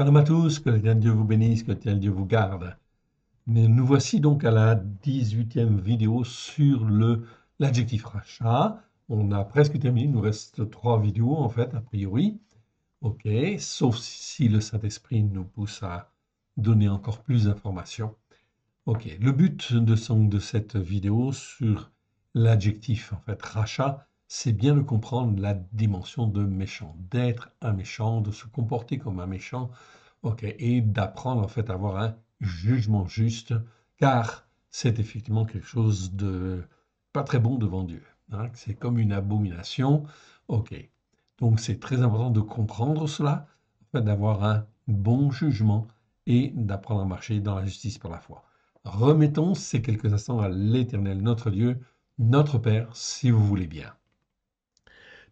Shalom à tous, que le Dieu vous bénisse, que tel Dieu vous garde. Mais nous voici donc à la 18e vidéo sur l'adjectif rachat. On a presque terminé, il nous reste trois vidéos en fait, a priori. Ok, sauf si le Saint-Esprit nous pousse à donner encore plus d'informations. Ok, le but de, de cette vidéo sur l'adjectif en fait rachat, c'est bien de comprendre la dimension de méchant, d'être un méchant, de se comporter comme un méchant, ok, et d'apprendre en fait à avoir un jugement juste, car c'est effectivement quelque chose de pas très bon devant Dieu. Hein, c'est comme une abomination, ok. Donc c'est très important de comprendre cela, d'avoir un bon jugement et d'apprendre à marcher dans la justice par la foi. Remettons ces quelques instants à l'Éternel, notre Dieu, notre Père, si vous voulez bien.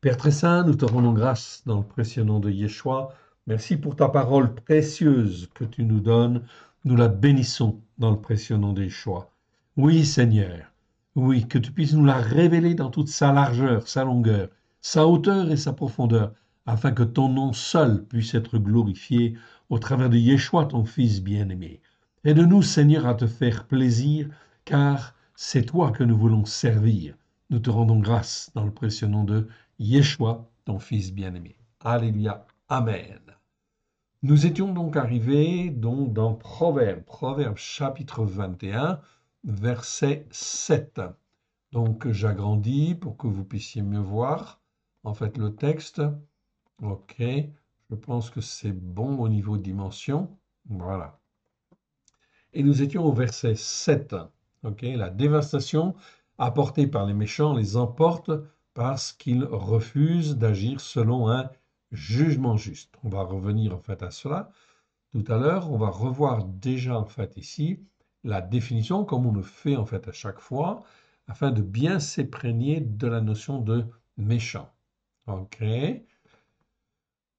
Père très saint, nous te rendons grâce dans le précieux nom de Yeshua. Merci pour ta parole précieuse que tu nous donnes. Nous la bénissons dans le précieux nom de Yeshua. Oui, Seigneur. Oui, que tu puisses nous la révéler dans toute sa largeur, sa longueur, sa hauteur et sa profondeur, afin que ton nom seul puisse être glorifié au travers de Yeshua, ton Fils bien-aimé. Aide-nous, Seigneur, à te faire plaisir, car c'est toi que nous voulons servir. Nous te rendons grâce dans le précieux nom de Yeshua, ton Fils bien-aimé. Alléluia. Amen. Nous étions donc arrivés donc dans Proverbe, Proverbe chapitre 21, verset 7. Donc j'agrandis pour que vous puissiez mieux voir en fait le texte. OK, je pense que c'est bon au niveau dimension. Voilà. Et nous étions au verset 7. OK, la dévastation apportée par les méchants les emporte parce qu'il refuse d'agir selon un jugement juste. On va revenir en fait à cela tout à l'heure. On va revoir déjà en fait ici la définition comme on le fait en fait à chaque fois afin de bien s'éprégner de la notion de méchant. OK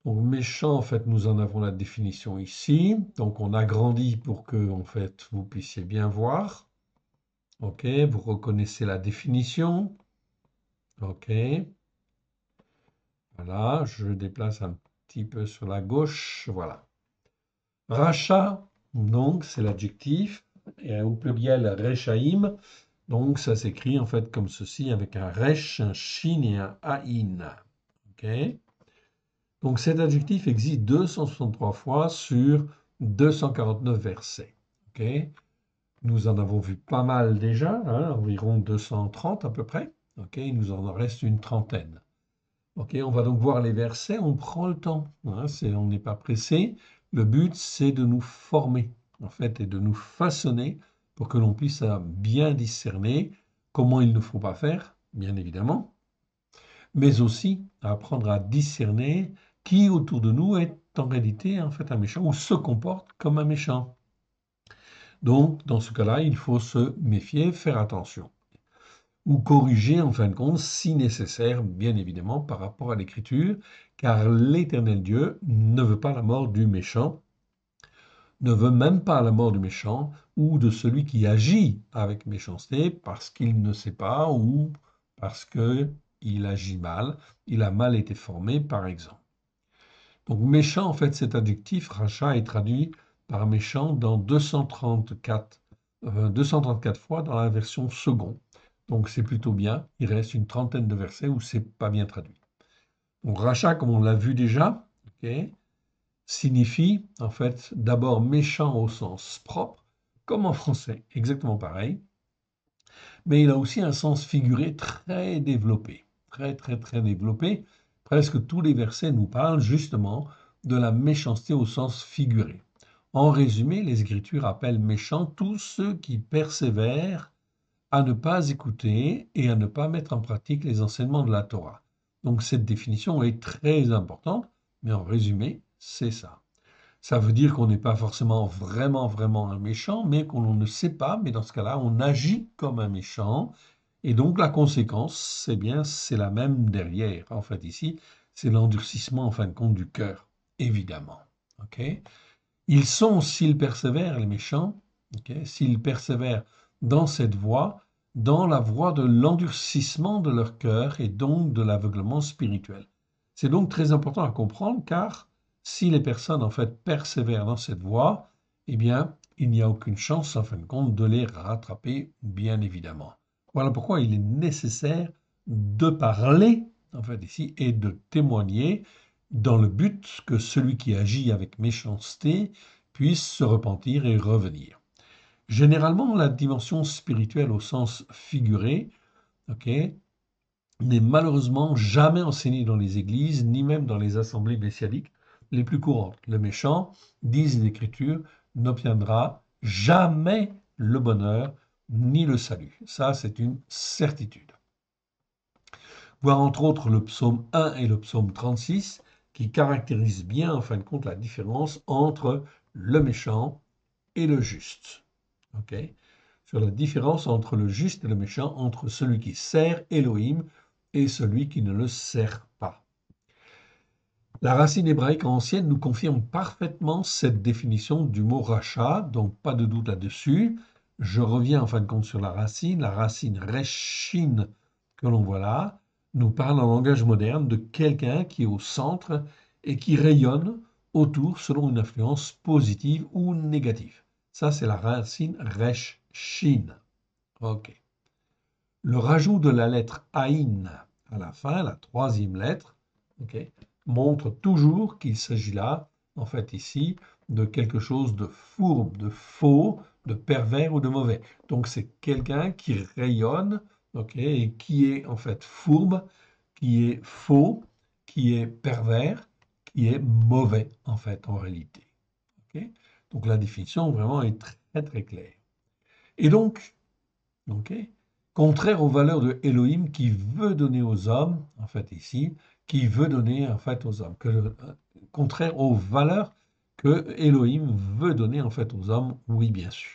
donc méchant, en fait, nous en avons la définition ici. Donc on agrandit pour que, en fait, vous puissiez bien voir. OK, vous reconnaissez la définition. OK. Voilà, je déplace un petit peu sur la gauche. Voilà. Racha, donc c'est l'adjectif. Et au pluriel, Rechaim. Donc ça s'écrit en fait comme ceci avec un Rech, un Shin et un Ain. OK. Donc cet adjectif existe 263 fois sur 249 versets. OK. Nous en avons vu pas mal déjà, hein, environ 230 à peu près il nous en reste une trentaine. on va donc voir les versets, on prend le temps, hein, on n'est pas pressé. Le but, c'est de nous former, en fait, et de nous façonner pour que l'on puisse euh, bien discerner comment il ne faut pas faire, bien évidemment, mais aussi apprendre à discerner qui autour de nous est en réalité en fait un méchant ou se comporte comme un méchant. Donc, dans ce cas-là, il faut se méfier, faire attention ou corriger en fin de compte si nécessaire, bien évidemment, par rapport à l'écriture, car l'éternel Dieu ne veut pas la mort du méchant, ne veut même pas la mort du méchant ou de celui qui agit avec méchanceté parce qu'il ne sait pas ou parce qu'il agit mal, il a mal été formé par exemple. Donc méchant, en fait, cet adjectif, rachat, est traduit par méchant dans 234, 234 euh, fois dans la version seconde. Donc c'est plutôt bien. Il reste une trentaine de versets où c'est pas bien traduit. Racha, rachat, comme on l'a vu déjà, signifie en fait d'abord méchant au sens propre, comme en français, exactement pareil. Mais il a aussi un sens figuré très développé, très très très développé. Presque tous les versets nous parlent justement de la méchanceté au sens figuré. En résumé, les Écritures appellent méchants tous ceux qui persévèrent à ne pas écouter et à ne pas mettre en pratique les enseignements de la Torah. Donc cette définition est très importante, mais en résumé, c'est ça. Ça veut dire qu'on n'est pas forcément vraiment, vraiment un méchant, mais qu'on ne sait pas, mais dans ce cas-là, on agit comme un méchant. Et donc la conséquence, c'est bien, c'est la même derrière. En fait, ici, c'est l'endurcissement, en fin de compte, du cœur, évidemment. Ok Ils sont, s'ils persévèrent, les méchants, s'ils persévèrent dans cette voie, dans la voie de l'endurcissement de leur cœur et donc de l'aveuglement spirituel. C'est donc très important à comprendre car si les personnes en fait persévèrent dans cette voie, eh bien, il n'y a aucune chance en fin de compte de les rattraper, bien évidemment. Voilà pourquoi il est nécessaire de parler, en fait, ici, et de témoigner dans le but que celui qui agit avec méchanceté puisse se repentir et revenir. Généralement, la dimension spirituelle au sens figuré n'est malheureusement jamais enseignée dans les églises, ni même dans les assemblées messianiques les plus courantes. Le méchant, disent l'Écriture, n'obtiendra jamais le bonheur ni le salut. Ça, c'est une certitude. Voir entre autres le psaume 1 et le psaume 36, qui caractérisent bien, en fin de compte, la différence entre le méchant et le juste sur la différence entre le juste et le méchant, entre celui qui sert Elohim et celui qui ne le sert pas. La racine hébraïque ancienne nous confirme parfaitement cette définition du mot rachat, donc pas de doute là-dessus. Je reviens en fin de compte sur la racine. La racine reshine que l'on voit là nous parle en langage moderne de quelqu'un qui est au centre et qui rayonne autour selon une influence positive ou négative. Ça, c'est la racine « OK. Le rajout de la lettre aïn à la fin, la troisième lettre, montre toujours qu'il s'agit là, en fait ici, de quelque chose de fourbe, de faux, de pervers ou de mauvais. Donc c'est quelqu'un qui rayonne, et qui est en fait fourbe, qui est faux, qui est pervers, qui est mauvais en fait en réalité. Donc la définition vraiment est très très claire. Et donc, contraire aux valeurs de Elohim qui veut donner aux hommes, en fait ici, qui veut donner en fait aux hommes, euh, contraire aux valeurs que Elohim veut donner en fait aux hommes, oui bien sûr.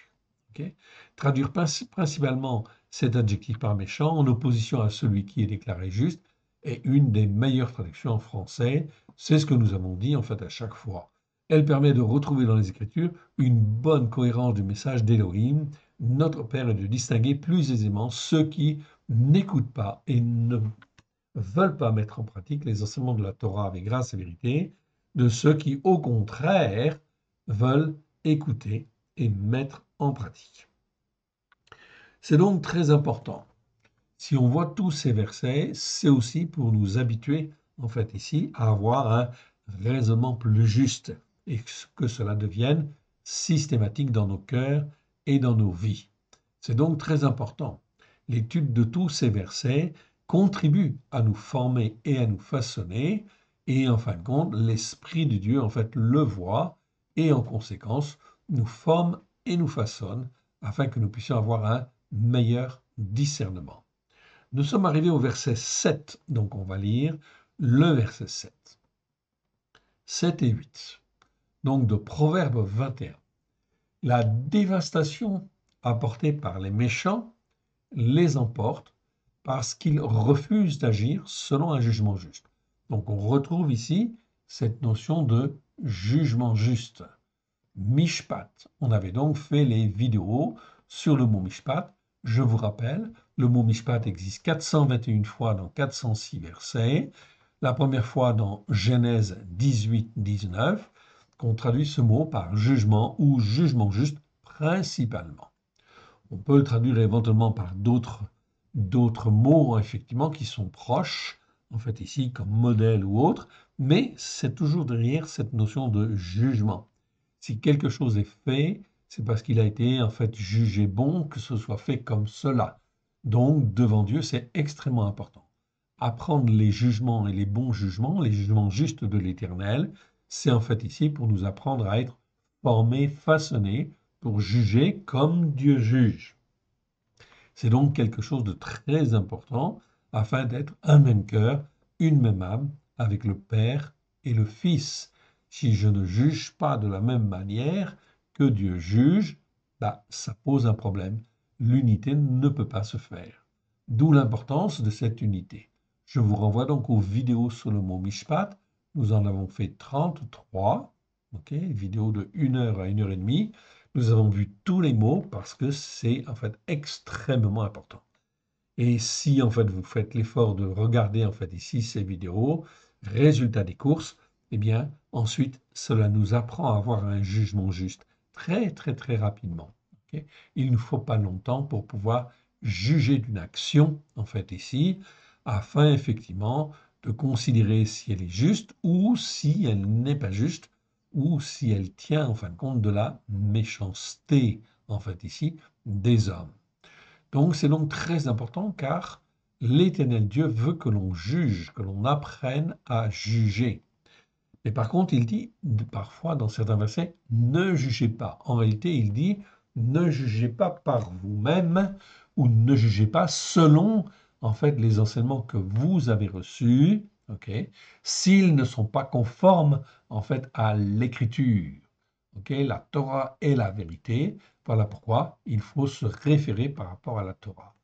Traduire principalement cet adjectif par méchant en opposition à celui qui est déclaré juste est une des meilleures traductions en français. C'est ce que nous avons dit en fait à chaque fois. Elle permet de retrouver dans les Écritures une bonne cohérence du message d'Élohim, notre Père, est de distinguer plus aisément ceux qui n'écoutent pas et ne veulent pas mettre en pratique les enseignements de la Torah avec grâce et vérité, de ceux qui, au contraire, veulent écouter et mettre en pratique. C'est donc très important. Si on voit tous ces versets, c'est aussi pour nous habituer, en fait, ici, à avoir un raisonnement plus juste et que cela devienne systématique dans nos cœurs et dans nos vies. C'est donc très important. L'étude de tous ces versets contribue à nous former et à nous façonner, et en fin de compte, l'Esprit de Dieu, en fait, le voit, et en conséquence, nous forme et nous façonne, afin que nous puissions avoir un meilleur discernement. Nous sommes arrivés au verset 7, donc on va lire le verset 7. 7 et 8 donc de Proverbe 21. La dévastation apportée par les méchants les emporte parce qu'ils refusent d'agir selon un jugement juste. Donc on retrouve ici cette notion de jugement juste. Mishpat. On avait donc fait les vidéos sur le mot Mishpat. Je vous rappelle, le mot Mishpat existe 421 fois dans 406 versets. La première fois dans Genèse 18-19, qu'on traduit ce mot par jugement ou jugement juste principalement. On peut le traduire éventuellement par d'autres, d'autres mots, effectivement, qui sont proches, en fait ici, comme modèle ou autre, mais c'est toujours derrière cette notion de jugement. Si quelque chose est fait, c'est parce qu'il a été en fait jugé bon que ce soit fait comme cela. Donc, devant Dieu, c'est extrêmement important. Apprendre les jugements et les bons jugements, les jugements justes de l'Éternel, c'est en fait ici pour nous apprendre à être formés, façonnés, pour juger comme Dieu juge. C'est donc quelque chose de très important afin d'être un même cœur, une même âme avec le Père et le Fils. Si je ne juge pas de la même manière que Dieu juge, bah, ça pose un problème. L'unité ne peut pas se faire. D'où l'importance de cette unité. Je vous renvoie donc aux vidéos sur le mot Mishpat nous en avons fait 33, ok, vidéo de 1 heure à 1 heure et demie. Nous avons vu tous les mots parce que c'est en fait extrêmement important. Et si en fait vous faites l'effort de regarder en fait ici ces vidéos, résultats des courses, eh bien ensuite cela nous apprend à avoir un jugement juste très très très rapidement. Il ne faut pas longtemps pour pouvoir juger d'une action en fait ici afin effectivement de considérer si elle est juste ou si elle n'est pas juste ou si elle tient en fin de compte de la méchanceté, en fait ici, des hommes. Donc c'est donc très important car l'éternel Dieu veut que l'on juge, que l'on apprenne à juger. Mais par contre, il dit parfois dans certains versets, ne jugez pas. En réalité, il dit, ne jugez pas par vous-même ou ne jugez pas selon en fait, les enseignements que vous avez reçus, s'ils ne sont pas conformes, en fait, à l'écriture. ok, la Torah est la vérité. Voilà pourquoi il faut se référer par rapport à la Torah.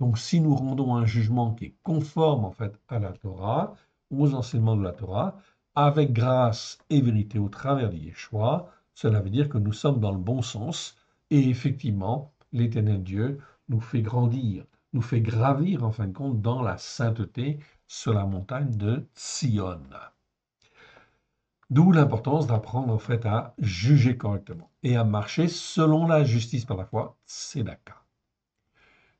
Donc, si nous rendons un jugement qui est conforme, en fait, à la Torah, aux enseignements de la Torah, avec grâce et vérité au travers de Yeshua, cela veut dire que nous sommes dans le bon sens et effectivement, l'éternel Dieu nous fait grandir nous fait gravir en fin de compte dans la sainteté sur la montagne de Sion. D'où l'importance d'apprendre en fait à juger correctement et à marcher selon la justice par la foi, c'est d'accord.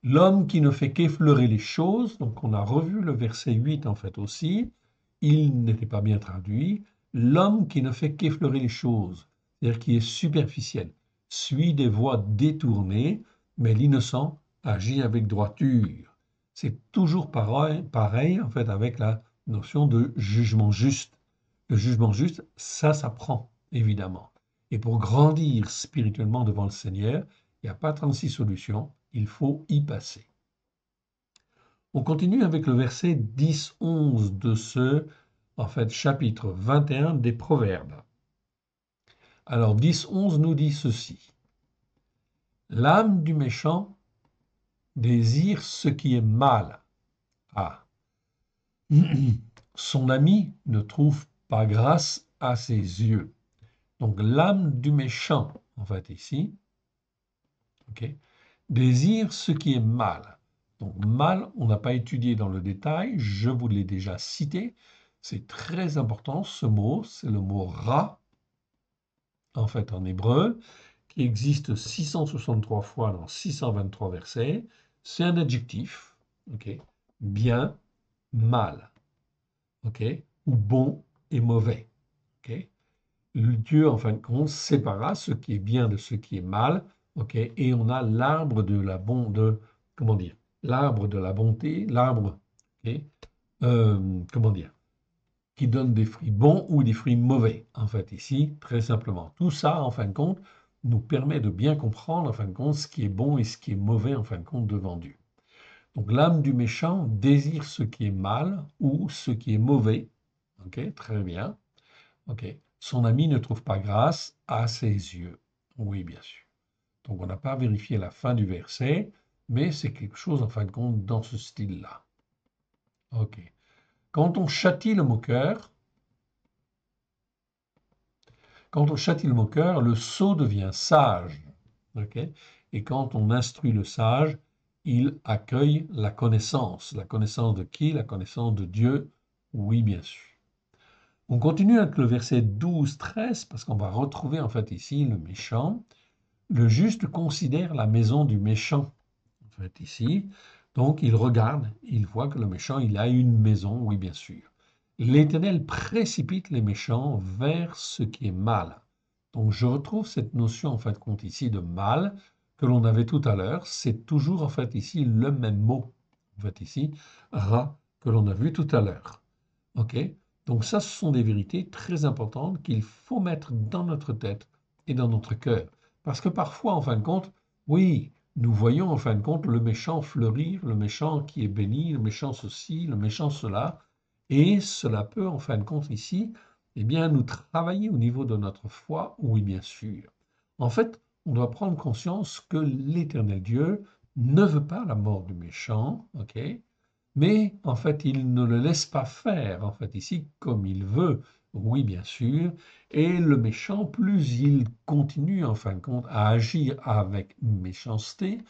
L'homme qui ne fait qu'effleurer les choses, donc on a revu le verset 8 en fait aussi, il n'était pas bien traduit, l'homme qui ne fait qu'effleurer les choses, c'est-à-dire qui est superficiel, suit des voies détournées, mais l'innocent agit avec droiture. C'est toujours pareil, pareil, en fait, avec la notion de jugement juste. Le jugement juste, ça s'apprend, évidemment. Et pour grandir spirituellement devant le Seigneur, il n'y a pas 36 solutions, il faut y passer. On continue avec le verset 10-11 de ce, en fait, chapitre 21 des Proverbes. Alors 10-11 nous dit ceci. L'âme du méchant désire ce qui est mal. A. Ah. Son ami ne trouve pas grâce à ses yeux. Donc l'âme du méchant, en fait, ici, désire ce qui est mal. Donc mal, on n'a pas étudié dans le détail, je vous l'ai déjà cité. C'est très important, ce mot, c'est le mot ra, en fait en hébreu, qui existe 663 fois dans 623 versets, c'est un adjectif, ok, bien, mal, ok, ou bon et mauvais. Dieu, en fin de compte, sépara ce qui est bien de ce qui est mal, ok, et on a l'arbre de la bonté, comment dire, l'arbre de la bonté, l'arbre, euh, comment dire, qui donne des fruits bons ou des fruits mauvais, en fait, ici, très simplement. Tout ça, en fin de compte, nous permet de bien comprendre, en fin de compte, ce qui est bon et ce qui est mauvais, en fin de compte, devant vendu. Donc l'âme du méchant désire ce qui est mal ou ce qui est mauvais. Ok, très bien. Ok. Son ami ne trouve pas grâce à ses yeux. Oui, bien sûr. Donc on n'a pas vérifié la fin du verset, mais c'est quelque chose, en fin de compte, dans ce style-là. Ok. Quand on châtie le moqueur, quand on châtie le moqueur, le sot devient sage. Et quand on instruit le sage, il accueille la connaissance. La connaissance de qui La connaissance de Dieu Oui, bien sûr. On continue avec le verset 12-13, parce qu'on va retrouver en fait ici le méchant. Le juste considère la maison du méchant. En fait, ici, donc il regarde, il voit que le méchant, il a une maison, oui, bien sûr. L'Éternel précipite les méchants vers ce qui est mal. Donc je retrouve cette notion en fin de compte ici de mal que l'on avait tout à l'heure. C'est toujours en fait ici le même mot. En fait ici, ra que l'on a vu tout à l'heure. Ok Donc ça, ce sont des vérités très importantes qu'il faut mettre dans notre tête et dans notre cœur. Parce que parfois, en fin de compte, oui, nous voyons en fin de compte le méchant fleurir, le méchant qui est béni, le méchant ceci, le méchant cela, et cela peut, en fin de compte, ici, eh bien, nous travailler au niveau de notre foi, oui, bien sûr. En fait, on doit prendre conscience que l'éternel Dieu ne veut pas la mort du méchant, ok mais en fait, il ne le laisse pas faire, en fait, ici, comme il veut, oui, bien sûr. Et le méchant, plus il continue, en fin de compte, à agir avec méchanceté,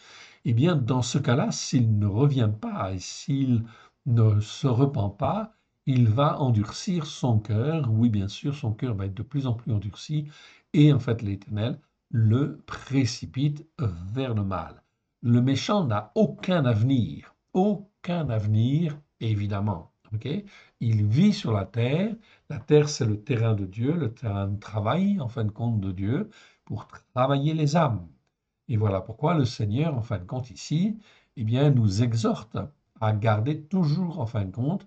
eh bien, dans ce cas-là, s'il ne revient pas et s'il ne se repent pas, il va endurcir son cœur. Oui, bien sûr, son cœur va être de plus en plus endurci. Et en fait, l'Éternel le précipite vers le mal. Le méchant n'a aucun avenir. Aucun avenir, évidemment. il vit sur la terre. La terre, c'est le terrain de Dieu, le terrain de travail, en fin de compte, de Dieu, pour travailler les âmes. Et voilà pourquoi le Seigneur, en fin de compte, ici, eh bien, nous exhorte à garder toujours, en fin de compte,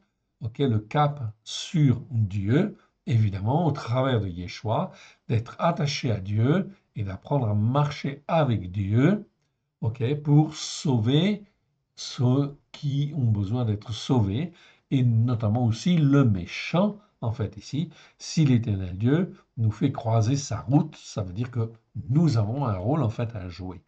le cap sur Dieu, évidemment, au travers de Yeshua, d'être attaché à Dieu et d'apprendre à marcher avec Dieu pour sauver ceux qui ont besoin d'être sauvés, et notamment aussi le méchant, en fait, ici, si l'éternel Dieu nous fait croiser sa route, ça veut dire que nous avons un rôle, en fait, à jouer.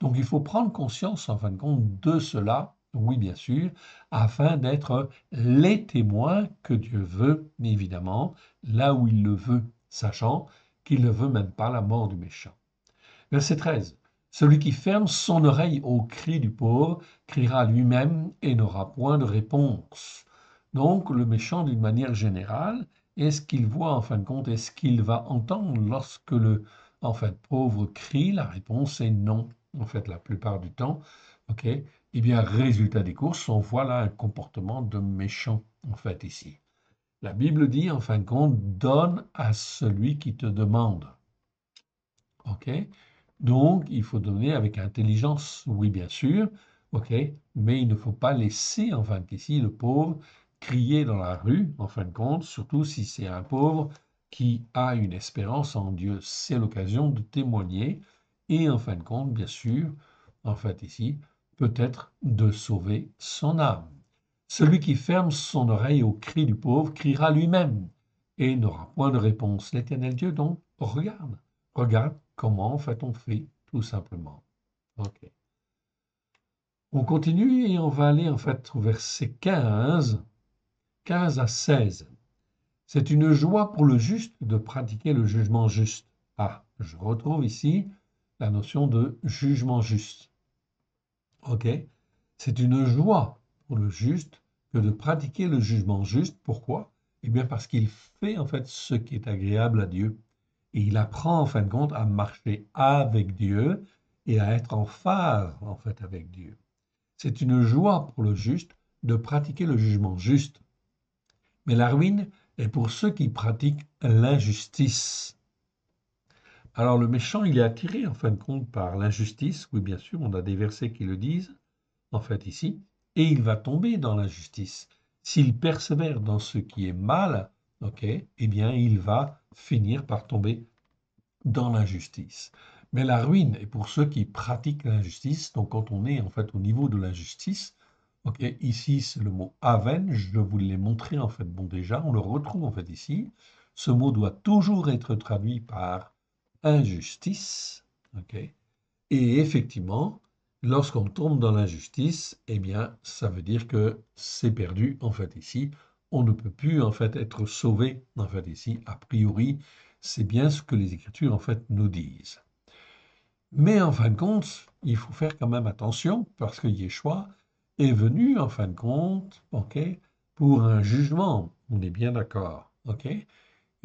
Donc, il faut prendre conscience, en fin de compte, de cela oui bien sûr, afin d'être les témoins que Dieu veut, évidemment, là où il le veut, sachant qu'il ne veut même pas la mort du méchant. Verset 13. Celui qui ferme son oreille au cri du pauvre criera lui-même et n'aura point de réponse. Donc le méchant, d'une manière générale, est-ce qu'il voit en fin de compte, est-ce qu'il va entendre lorsque le en fait, pauvre crie La réponse est non, en fait, la plupart du temps. ok eh bien, résultat des courses, on voit là un comportement de méchant, en fait, ici. La Bible dit, en fin de compte, donne à celui qui te demande. OK Donc, il faut donner avec intelligence, oui, bien sûr, OK Mais il ne faut pas laisser, en fin de compte, ici, le pauvre crier dans la rue, en fin de compte, surtout si c'est un pauvre qui a une espérance en Dieu. C'est l'occasion de témoigner et, en fin de compte, bien sûr, en fait, ici, peut-être de sauver son âme. Celui qui ferme son oreille au cri du pauvre criera lui-même et n'aura point de réponse. L'éternel Dieu, donc, regarde. Regarde comment en fait on fait, tout simplement. OK. On continue et on va aller en fait au verset 15, 15 à 16. C'est une joie pour le juste de pratiquer le jugement juste. Ah, je retrouve ici la notion de jugement juste. Ok C'est une joie pour le juste que de pratiquer le jugement juste. Pourquoi Eh bien parce qu'il fait en fait ce qui est agréable à Dieu. Et il apprend en fin de compte à marcher avec Dieu et à être en phase en fait avec Dieu. C'est une joie pour le juste de pratiquer le jugement juste. Mais la ruine est pour ceux qui pratiquent l'injustice. Alors le méchant, il est attiré en fin de compte par l'injustice. Oui, bien sûr, on a des versets qui le disent, en fait ici, et il va tomber dans l'injustice. S'il persévère dans ce qui est mal, ok, eh bien, il va finir par tomber dans l'injustice. Mais la ruine est pour ceux qui pratiquent l'injustice. Donc, quand on est en fait au niveau de l'injustice, ok, ici c'est le mot avenge, Je vous l'ai montré en fait. Bon, déjà, on le retrouve en fait ici. Ce mot doit toujours être traduit par injustice. et effectivement, lorsqu'on tombe dans l'injustice, eh bien, ça veut dire que c'est perdu, en fait, ici. On ne peut plus, en fait, être sauvé, en fait, ici. A priori, c'est bien ce que les Écritures, en fait, nous disent. Mais en fin de compte, il faut faire quand même attention, parce que Yeshua est venu, en fin de compte, ok, pour un jugement. On est bien d'accord. ok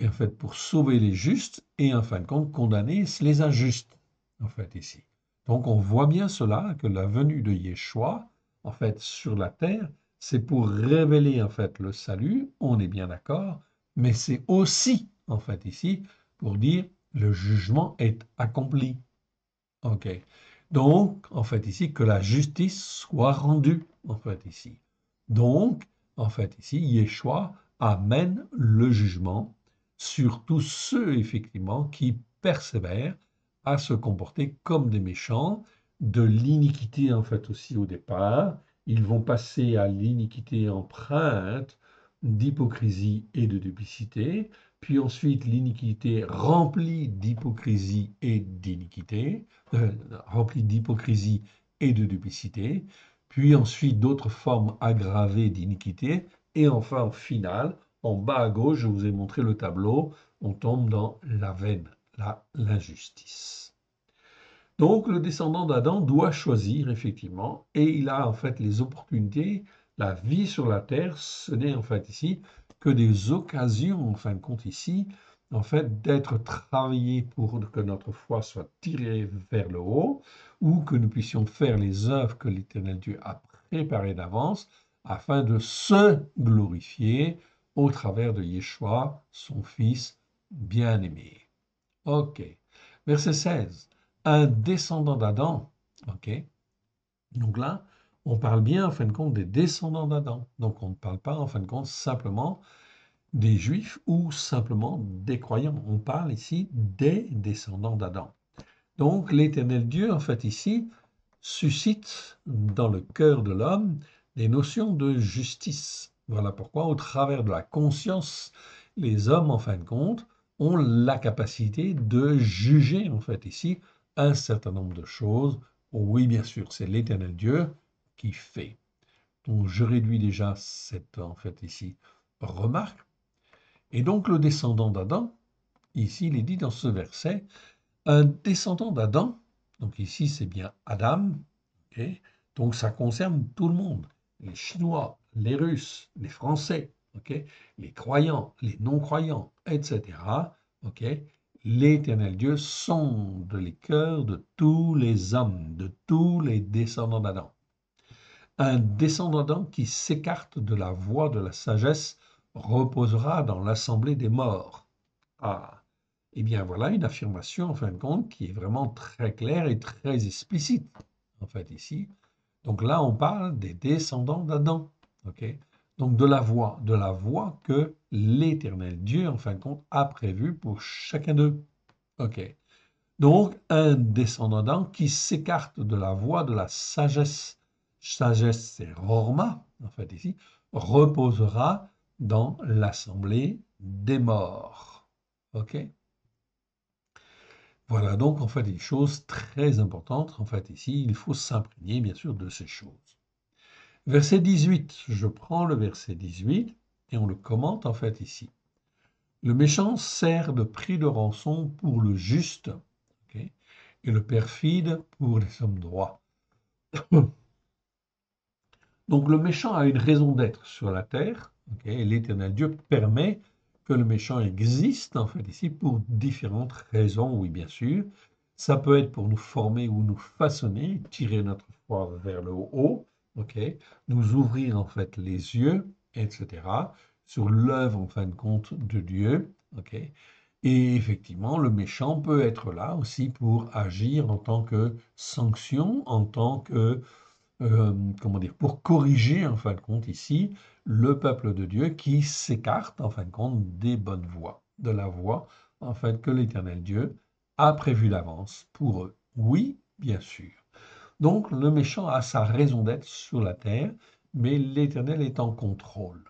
en fait pour sauver les justes et en fin de compte condamner les injustes, en fait, ici. Donc on voit bien cela, que la venue de Yeshua, en fait, sur la terre, c'est pour révéler en fait le salut, on est bien d'accord, mais c'est aussi, en fait, ici, pour dire le jugement est accompli. OK. Donc, en fait, ici, que la justice soit rendue, en fait, ici. Donc, en fait, ici, Yeshua amène le jugement surtout ceux effectivement qui persévèrent à se comporter comme des méchants, de l'iniquité en fait aussi au départ, ils vont passer à l'iniquité empreinte d'hypocrisie et de duplicité, puis ensuite l'iniquité remplie d'hypocrisie et d'iniquité, euh, remplie d'hypocrisie et de duplicité, puis ensuite d'autres formes aggravées d'iniquité, et enfin au final, en bas à gauche, je vous ai montré le tableau. On tombe dans la veine, l'injustice. Donc le descendant d'Adam doit choisir effectivement, et il a en fait les opportunités. La vie sur la terre, ce n'est en fait ici que des occasions, en fin de compte ici, en fait, d'être travaillé pour que notre foi soit tirée vers le haut, ou que nous puissions faire les œuvres que l'Éternel Dieu a préparées d'avance, afin de se glorifier au travers de Yeshua, son Fils bien-aimé. OK. Verset 16. Un descendant d'Adam. OK. Donc là, on parle bien en fin de compte des descendants d'Adam. Donc on ne parle pas en fin de compte simplement des juifs ou simplement des croyants. On parle ici des descendants d'Adam. Donc l'éternel Dieu, en fait ici, suscite dans le cœur de l'homme des notions de justice, voilà pourquoi, au travers de la conscience, les hommes, en fin de compte, ont la capacité de juger, en fait, ici, un certain nombre de choses. Oh oui, bien sûr, c'est l'éternel Dieu qui fait. Donc, je réduis déjà cette, en fait, ici, remarque. Et donc, le descendant d'Adam, ici, il est dit dans ce verset, un descendant d'Adam, donc ici, c'est bien Adam, ok donc ça concerne tout le monde, les Chinois, les Russes, les Français, les croyants, les non-croyants, etc., l'Éternel Dieu de les cœurs de tous les hommes, de tous les descendants d'Adam. Un descendant d'Adam qui s'écarte de la voie de la sagesse reposera dans l'assemblée des morts. Ah, et eh bien voilà une affirmation en fin de compte qui est vraiment très claire et très explicite en fait ici. Donc là on parle des descendants d'Adam. Donc de la voie, de la voie que l'éternel Dieu, en fin de compte, a prévue pour chacun d'eux. Donc un descendant qui s'écarte de la voie de la sagesse, sagesse c'est Rorma, en fait ici, reposera dans l'assemblée des morts. OK Voilà donc en fait une chose très importante. En fait ici, il faut s'imprégner bien sûr de ces choses. Verset 18, je prends le verset 18 et on le commente en fait ici. Le méchant sert de prix de rançon pour le juste et le perfide pour les hommes droits. Donc le méchant a une raison d'être sur la terre et l'éternel Dieu permet que le méchant existe en fait ici pour différentes raisons, oui bien sûr. Ça peut être pour nous former ou nous façonner, tirer notre foi vers le haut ok, nous ouvrir en fait les yeux, etc., sur l'œuvre en fin de compte de Dieu, ok, et effectivement, le méchant peut être là aussi pour agir en tant que sanction, en tant que, euh, comment dire, pour corriger en fin de compte ici le peuple de Dieu qui s'écarte en fin de compte des bonnes voies, de la voie en fait que l'Éternel Dieu a prévu d'avance pour eux. Oui, bien sûr. Donc le méchant a sa raison d'être sur la terre, mais l'Éternel est en contrôle.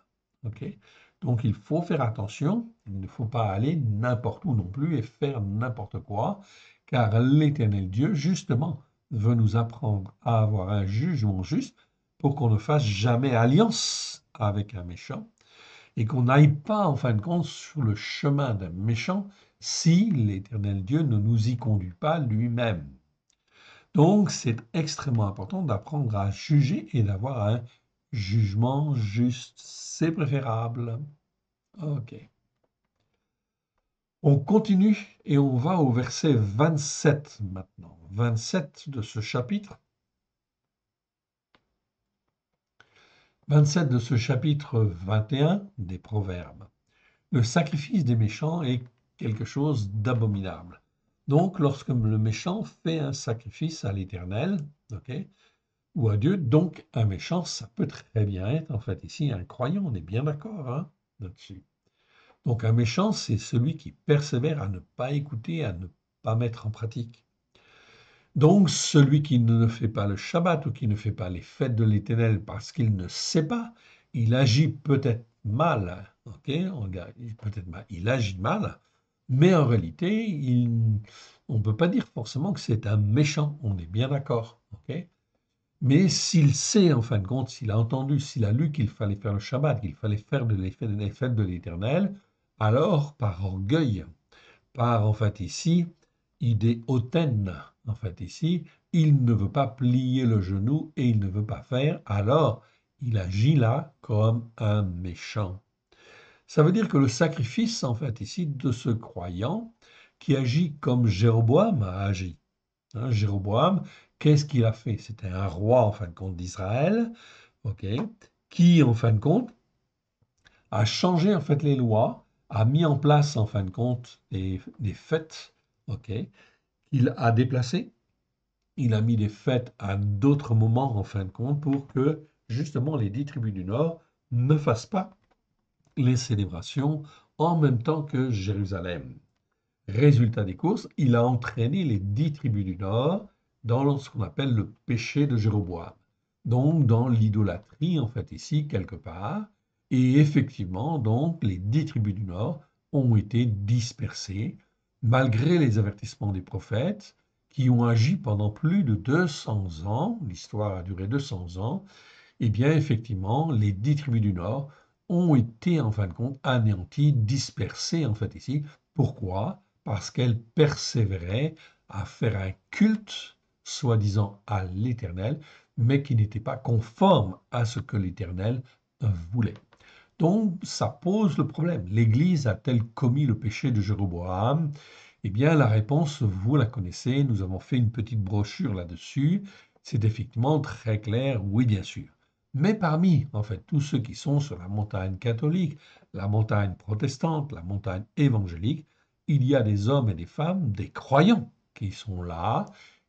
Donc il faut faire attention, il ne faut pas aller n'importe où non plus et faire n'importe quoi, car l'Éternel Dieu, justement, veut nous apprendre à avoir un jugement juste pour qu'on ne fasse jamais alliance avec un méchant et qu'on n'aille pas, en fin de compte, sur le chemin d'un méchant si l'Éternel Dieu ne nous y conduit pas lui-même. Donc, c'est extrêmement important d'apprendre à juger et d'avoir un jugement juste. C'est préférable. OK. On continue et on va au verset 27 maintenant. 27 de ce chapitre. 27 de ce chapitre 21 des Proverbes. Le sacrifice des méchants est quelque chose d'abominable. Donc, lorsque le méchant fait un sacrifice à l'Éternel, ou à Dieu, donc un méchant, ça peut très bien être en fait ici un croyant, on est bien d'accord hein, là-dessus. Donc un méchant, c'est celui qui persévère à ne pas écouter, à ne pas mettre en pratique. Donc celui qui ne fait pas le Shabbat ou qui ne fait pas les fêtes de l'Éternel parce qu'il ne sait pas, il agit peut-être mal, peut-être mal, il agit mal, mais en réalité, on ne peut pas dire forcément que c'est un méchant, on est bien d'accord. mais s'il sait, en fin de compte, s'il a entendu, s'il a lu qu'il fallait faire le Shabbat, qu'il fallait faire de l'effet de l'éternel, alors par orgueil, par en fait ici, idée hautaine, en fait ici, il ne veut pas plier le genou et il ne veut pas faire, alors il agit là comme un méchant. Ça veut dire que le sacrifice, en fait, ici, de ce croyant, qui agit comme Jéroboam a agi. Hein, Jéroboam, qu'est-ce qu'il a fait C'était un roi, en fin de compte, d'Israël, qui, en fin de compte, a changé, en fait, les lois, a mis en place, en fin de compte, des, fêtes, ok, il a déplacé, il a mis des fêtes à d'autres moments, en fin de compte, pour que, justement, les dix tribus du Nord ne fassent pas les célébrations en même temps que Jérusalem. Résultat des courses, il a entraîné les dix tribus du Nord dans ce qu'on appelle le péché de Jéroboam, donc dans l'idolâtrie en fait ici quelque part, et effectivement donc les dix tribus du Nord ont été dispersées malgré les avertissements des prophètes qui ont agi pendant plus de 200 ans, l'histoire a duré 200 ans, et eh bien effectivement les dix tribus du Nord ont été en fin de compte anéanties, dispersées en fait ici. Pourquoi Parce qu'elles persévéraient à faire un culte, soi-disant à l'Éternel, mais qui n'était pas conforme à ce que l'Éternel voulait. Donc ça pose le problème. L'Église a-t-elle commis le péché de Jéroboam Eh bien la réponse, vous la connaissez, nous avons fait une petite brochure là-dessus. C'est effectivement très clair, oui bien sûr. Mais parmi, en fait, tous ceux qui sont sur la montagne catholique, la montagne protestante, la montagne évangélique, il y a des hommes et des femmes, des croyants qui sont là,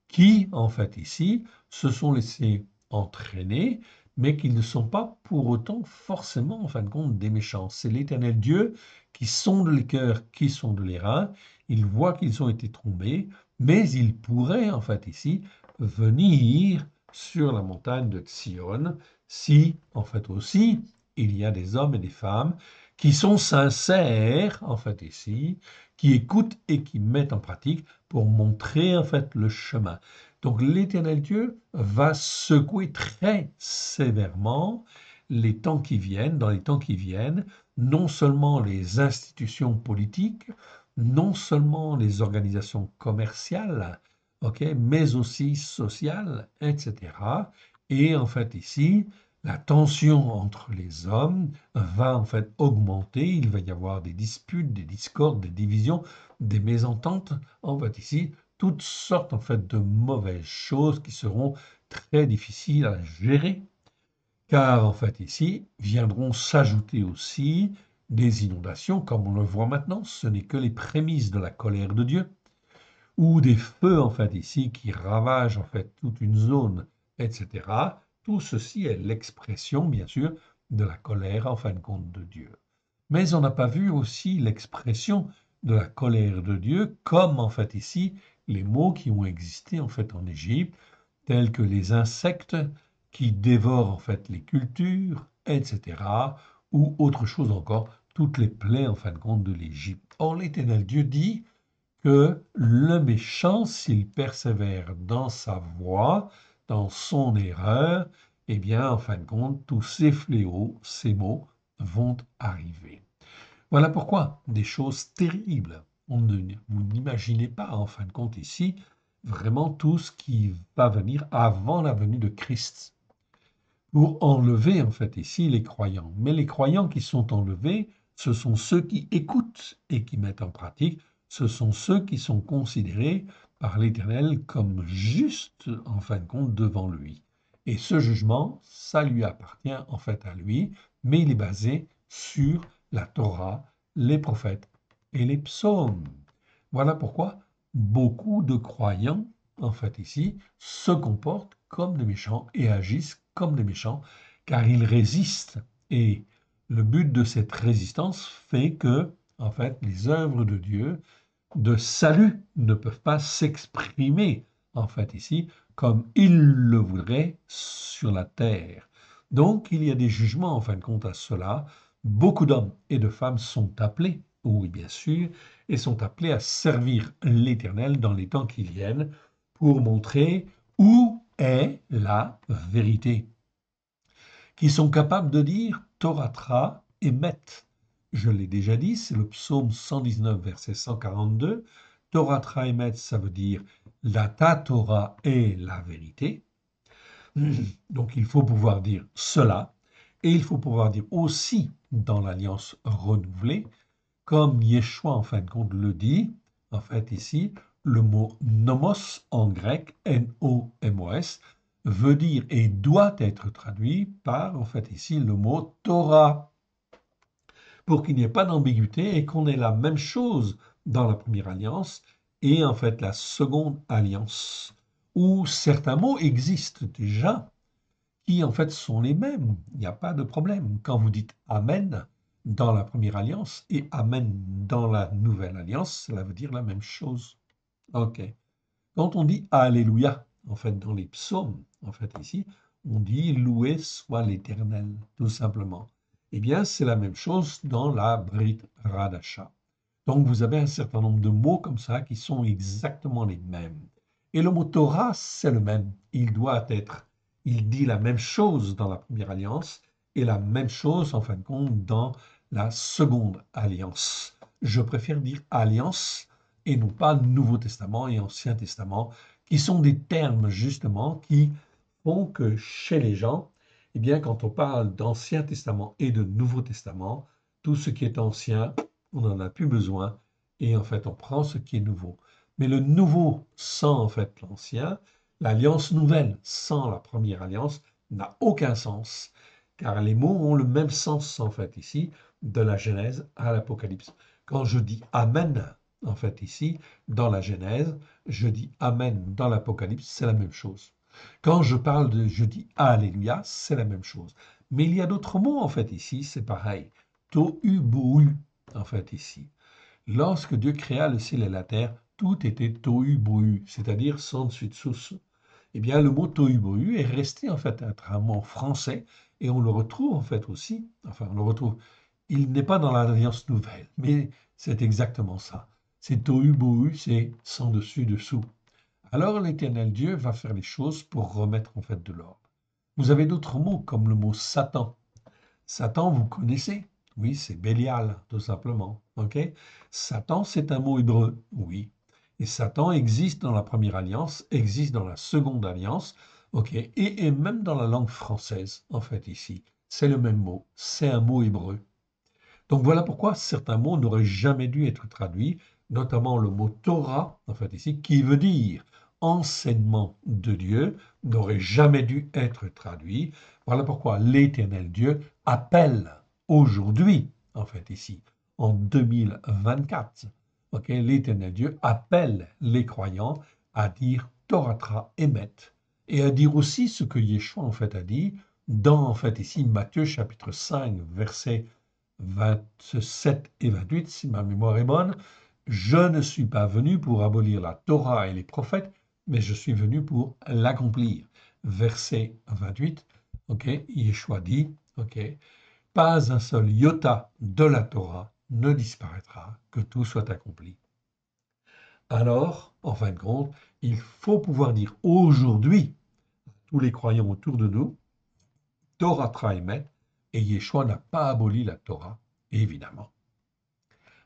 qui, en fait, ici, se sont laissés entraîner, mais qui ne sont pas pour autant forcément, en fin de compte, des méchants. C'est l'éternel Dieu qui sonde les cœurs, qui sonde les reins, il voit qu'ils ont été trompés, mais il pourrait, en fait, ici, venir sur la montagne de Sion, si, en fait aussi, il y a des hommes et des femmes qui sont sincères, en fait ici, qui écoutent et qui mettent en pratique pour montrer en fait le chemin. Donc l'Éternel Dieu va secouer très sévèrement les temps qui viennent, dans les temps qui viennent, non seulement les institutions politiques, non seulement les organisations commerciales, mais aussi sociales, etc. Et en fait ici, la tension entre les hommes va en fait augmenter, il va y avoir des disputes, des discordes, des divisions, des mésententes, en fait ici, toutes sortes en fait de mauvaises choses qui seront très difficiles à gérer, car en fait ici viendront s'ajouter aussi des inondations, comme on le voit maintenant, ce n'est que les prémices de la colère de Dieu, ou des feux en fait ici qui ravagent en fait toute une zone etc. Tout ceci est l'expression, bien sûr, de la colère, en fin de compte, de Dieu. Mais on n'a pas vu aussi l'expression de la colère de Dieu, comme en fait ici les mots qui ont existé en fait en Égypte, tels que les insectes qui dévorent en fait les cultures, etc., ou autre chose encore, toutes les plaies en fin de compte de l'Égypte. Or l'Éternel Dieu dit que le méchant, s'il persévère dans sa voie, dans son erreur, et eh bien, en fin de compte, tous ces fléaux, ces maux vont arriver. Voilà pourquoi des choses terribles. On ne, vous n'imaginez pas, en fin de compte, ici, vraiment tout ce qui va venir avant la venue de Christ. Pour enlever, en fait, ici, les croyants. Mais les croyants qui sont enlevés, ce sont ceux qui écoutent et qui mettent en pratique. Ce sont ceux qui sont considérés par l'Éternel comme juste en fin de compte devant lui. Et ce jugement, ça lui appartient en fait à lui, mais il est basé sur la Torah, les prophètes et les psaumes. Voilà pourquoi beaucoup de croyants, en fait ici, se comportent comme des méchants et agissent comme des méchants, car ils résistent. Et le but de cette résistance fait que, en fait, les œuvres de Dieu de salut ne peuvent pas s'exprimer, en fait, ici, comme ils le voudraient sur la terre. Donc, il y a des jugements, en fin de compte, à cela. Beaucoup d'hommes et de femmes sont appelés, oui, bien sûr, et sont appelés à servir l'Éternel dans les temps qui viennent pour montrer où est la vérité. Qui sont capables de dire Toratra et Met je l'ai déjà dit, c'est le psaume 119, verset 142. Torah Traemet, ça veut dire la Ta Torah est la vérité. Donc il faut pouvoir dire cela, et il faut pouvoir dire aussi dans l'alliance renouvelée, comme Yeshua en fin de compte le dit, en fait ici, le mot nomos en grec, N-O-M-O-S, veut dire et doit être traduit par, en fait ici, le mot Torah pour qu'il n'y ait pas d'ambiguïté et qu'on ait la même chose dans la première alliance et en fait la seconde alliance, où certains mots existent déjà, qui en fait sont les mêmes. Il n'y a pas de problème. Quand vous dites Amen dans la première alliance et Amen dans la nouvelle alliance, cela veut dire la même chose. OK. Quand on dit Alléluia, en fait, dans les psaumes, en fait, ici, on dit Loué soit l'Éternel, tout simplement. Eh bien, c'est la même chose dans la Brit Radacha. Donc, vous avez un certain nombre de mots comme ça qui sont exactement les mêmes. Et le mot Torah, c'est le même. Il doit être, il dit la même chose dans la première alliance et la même chose, en fin de compte, dans la seconde alliance. Je préfère dire alliance et non pas Nouveau Testament et Ancien Testament, qui sont des termes justement qui font que chez les gens, eh bien, quand on parle d'Ancien Testament et de Nouveau Testament, tout ce qui est ancien, on n'en a plus besoin, et en fait, on prend ce qui est nouveau. Mais le nouveau sans en fait l'ancien, l'alliance nouvelle sans la première alliance n'a aucun sens, car les mots ont le même sens en fait ici, de la Genèse à l'Apocalypse. Quand je dis Amen, en fait ici, dans la Genèse, je dis Amen dans l'Apocalypse, c'est la même chose. Quand je parle de, je dis Alléluia, c'est la même chose. Mais il y a d'autres mots, en fait, ici, c'est pareil. Tohu en fait, ici. Lorsque Dieu créa le ciel et la terre, tout était tohu bohu, c'est-à-dire sans dessus dessous. Eh bien, le mot tohu est resté, en fait, un mot français, et on le retrouve, en fait, aussi. Enfin, on le retrouve. Il n'est pas dans l'Alliance nouvelle, mais c'est exactement ça. C'est tohu c'est sans dessus dessous alors l'éternel Dieu va faire les choses pour remettre en fait de l'ordre. Vous avez d'autres mots comme le mot Satan. Satan, vous connaissez Oui, c'est Bélial, tout simplement. Ok Satan, c'est un mot hébreu, oui. Et Satan existe dans la première alliance, existe dans la seconde alliance, ok, et même dans la langue française, en fait, ici. C'est le même mot, c'est un mot hébreu. Donc voilà pourquoi certains mots n'auraient jamais dû être traduits, notamment le mot Torah, en fait, ici, qui veut dire enseignement de Dieu n'aurait jamais dû être traduit. Voilà pourquoi l'éternel Dieu appelle aujourd'hui, en fait ici, en 2024, Ok, l'éternel Dieu appelle les croyants à dire et Emet et à dire aussi ce que Yeshua en fait a dit dans, en fait ici, Matthieu chapitre 5, versets 27 et 28, si ma mémoire est bonne, je ne suis pas venu pour abolir la Torah et les prophètes, mais je suis venu pour l'accomplir. Verset 28, ok, Yeshua dit, ok, pas un seul iota de la Torah ne disparaîtra, que tout soit accompli. Alors, en fin de compte, il faut pouvoir dire aujourd'hui, tous les croyants autour de nous, Torah traimet, et Yeshua n'a pas aboli la Torah, évidemment.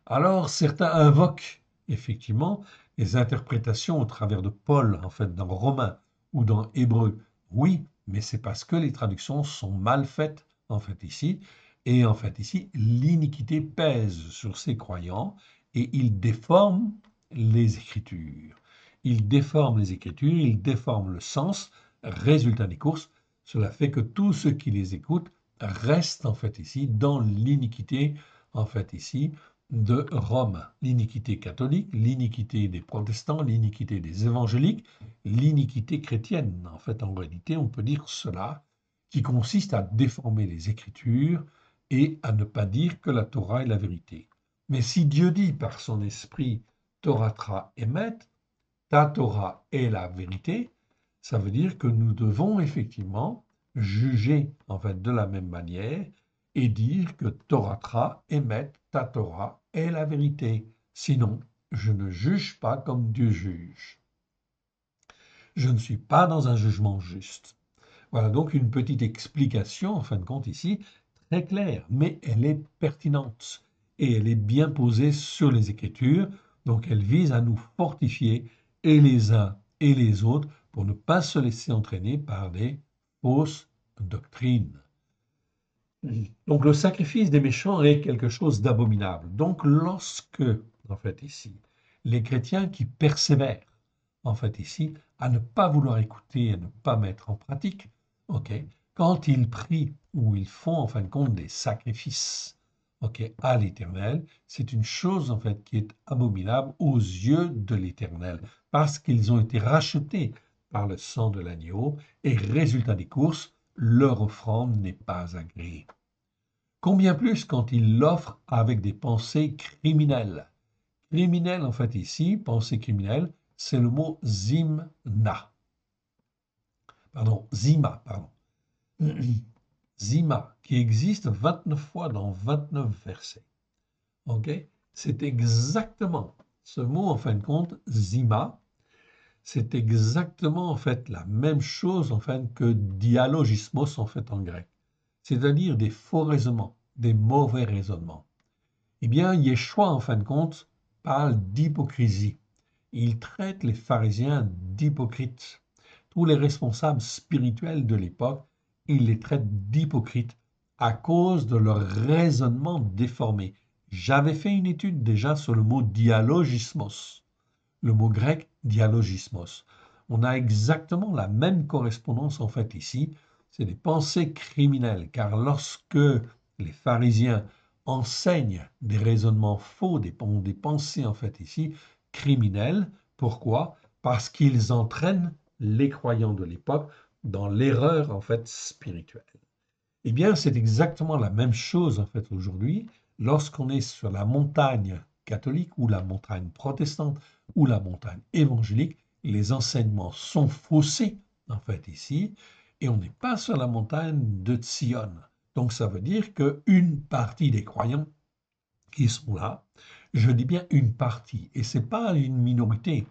Alors, certains invoquent effectivement les interprétations au travers de Paul, en fait, dans Romain ou dans Hébreu, oui, mais c'est parce que les traductions sont mal faites, en fait, ici. Et en fait, ici, l'iniquité pèse sur ces croyants et ils déforment les Écritures. Ils déforment les Écritures, ils déforment le sens. Résultat des courses, cela fait que tous ceux qui les écoutent restent en fait ici dans l'iniquité, en fait ici, de Rome. L'iniquité catholique, l'iniquité des protestants, l'iniquité des évangéliques, l'iniquité chrétienne. En fait, en réalité, on peut dire cela qui consiste à déformer les Écritures et à ne pas dire que la Torah est la vérité. Mais si Dieu dit par son esprit Torah tra emet, ta Torah est la vérité, ça veut dire que nous devons effectivement juger en fait de la même manière et dire que Toratra émet « La Torah est la vérité, sinon je ne juge pas comme Dieu juge. Je ne suis pas dans un jugement juste. Voilà donc une petite explication, en fin de compte, ici, très claire, mais elle est pertinente et elle est bien posée sur les Écritures, donc elle vise à nous fortifier et les uns et les autres pour ne pas se laisser entraîner par des fausses doctrines donc le sacrifice des méchants est quelque chose d'abominable. Donc lorsque, en fait ici, les chrétiens qui persévèrent, en fait ici, à ne pas vouloir écouter, à ne pas mettre en pratique, ok, quand ils prient ou ils font en fin de compte des sacrifices, ok, à l'Éternel, c'est une chose en fait qui est abominable aux yeux de l'Éternel, parce qu'ils ont été rachetés par le sang de l'agneau et résultat des courses, leur offrande n'est pas agréée. Combien plus quand il l'offre avec des pensées criminelles. Criminel, en fait, ici, pensée criminelle, c'est le mot zimna. Pardon, zima, pardon. zima, qui existe 29 fois dans 29 versets. OK C'est exactement ce mot, en fin de compte, zima. C'est exactement, en fait, la même chose, en que dialogismos, en fait, en grec c'est-à-dire des faux raisonnements, des mauvais raisonnements, eh bien, Yeshua, en fin de compte, parle d'hypocrisie. Il traite les pharisiens d'hypocrites. Tous les responsables spirituels de l'époque, il les traite d'hypocrites à cause de leur raisonnement déformé. J'avais fait une étude déjà sur le mot dialogismos, le mot grec dialogismos. On a exactement la même correspondance en fait ici, c'est des pensées criminelles, car lorsque les pharisiens enseignent des raisonnements faux, des, pensées en fait ici, criminelles, pourquoi Parce qu'ils entraînent les croyants de l'époque dans l'erreur en fait spirituelle. Eh bien, c'est exactement la même chose en fait aujourd'hui lorsqu'on est sur la montagne catholique ou la montagne protestante ou la montagne évangélique, les enseignements sont faussés en fait ici et on n'est pas sur la montagne de Zion. Donc ça veut dire que une partie des croyants qui sont là, je dis bien une partie, et ce n'est pas une minorité,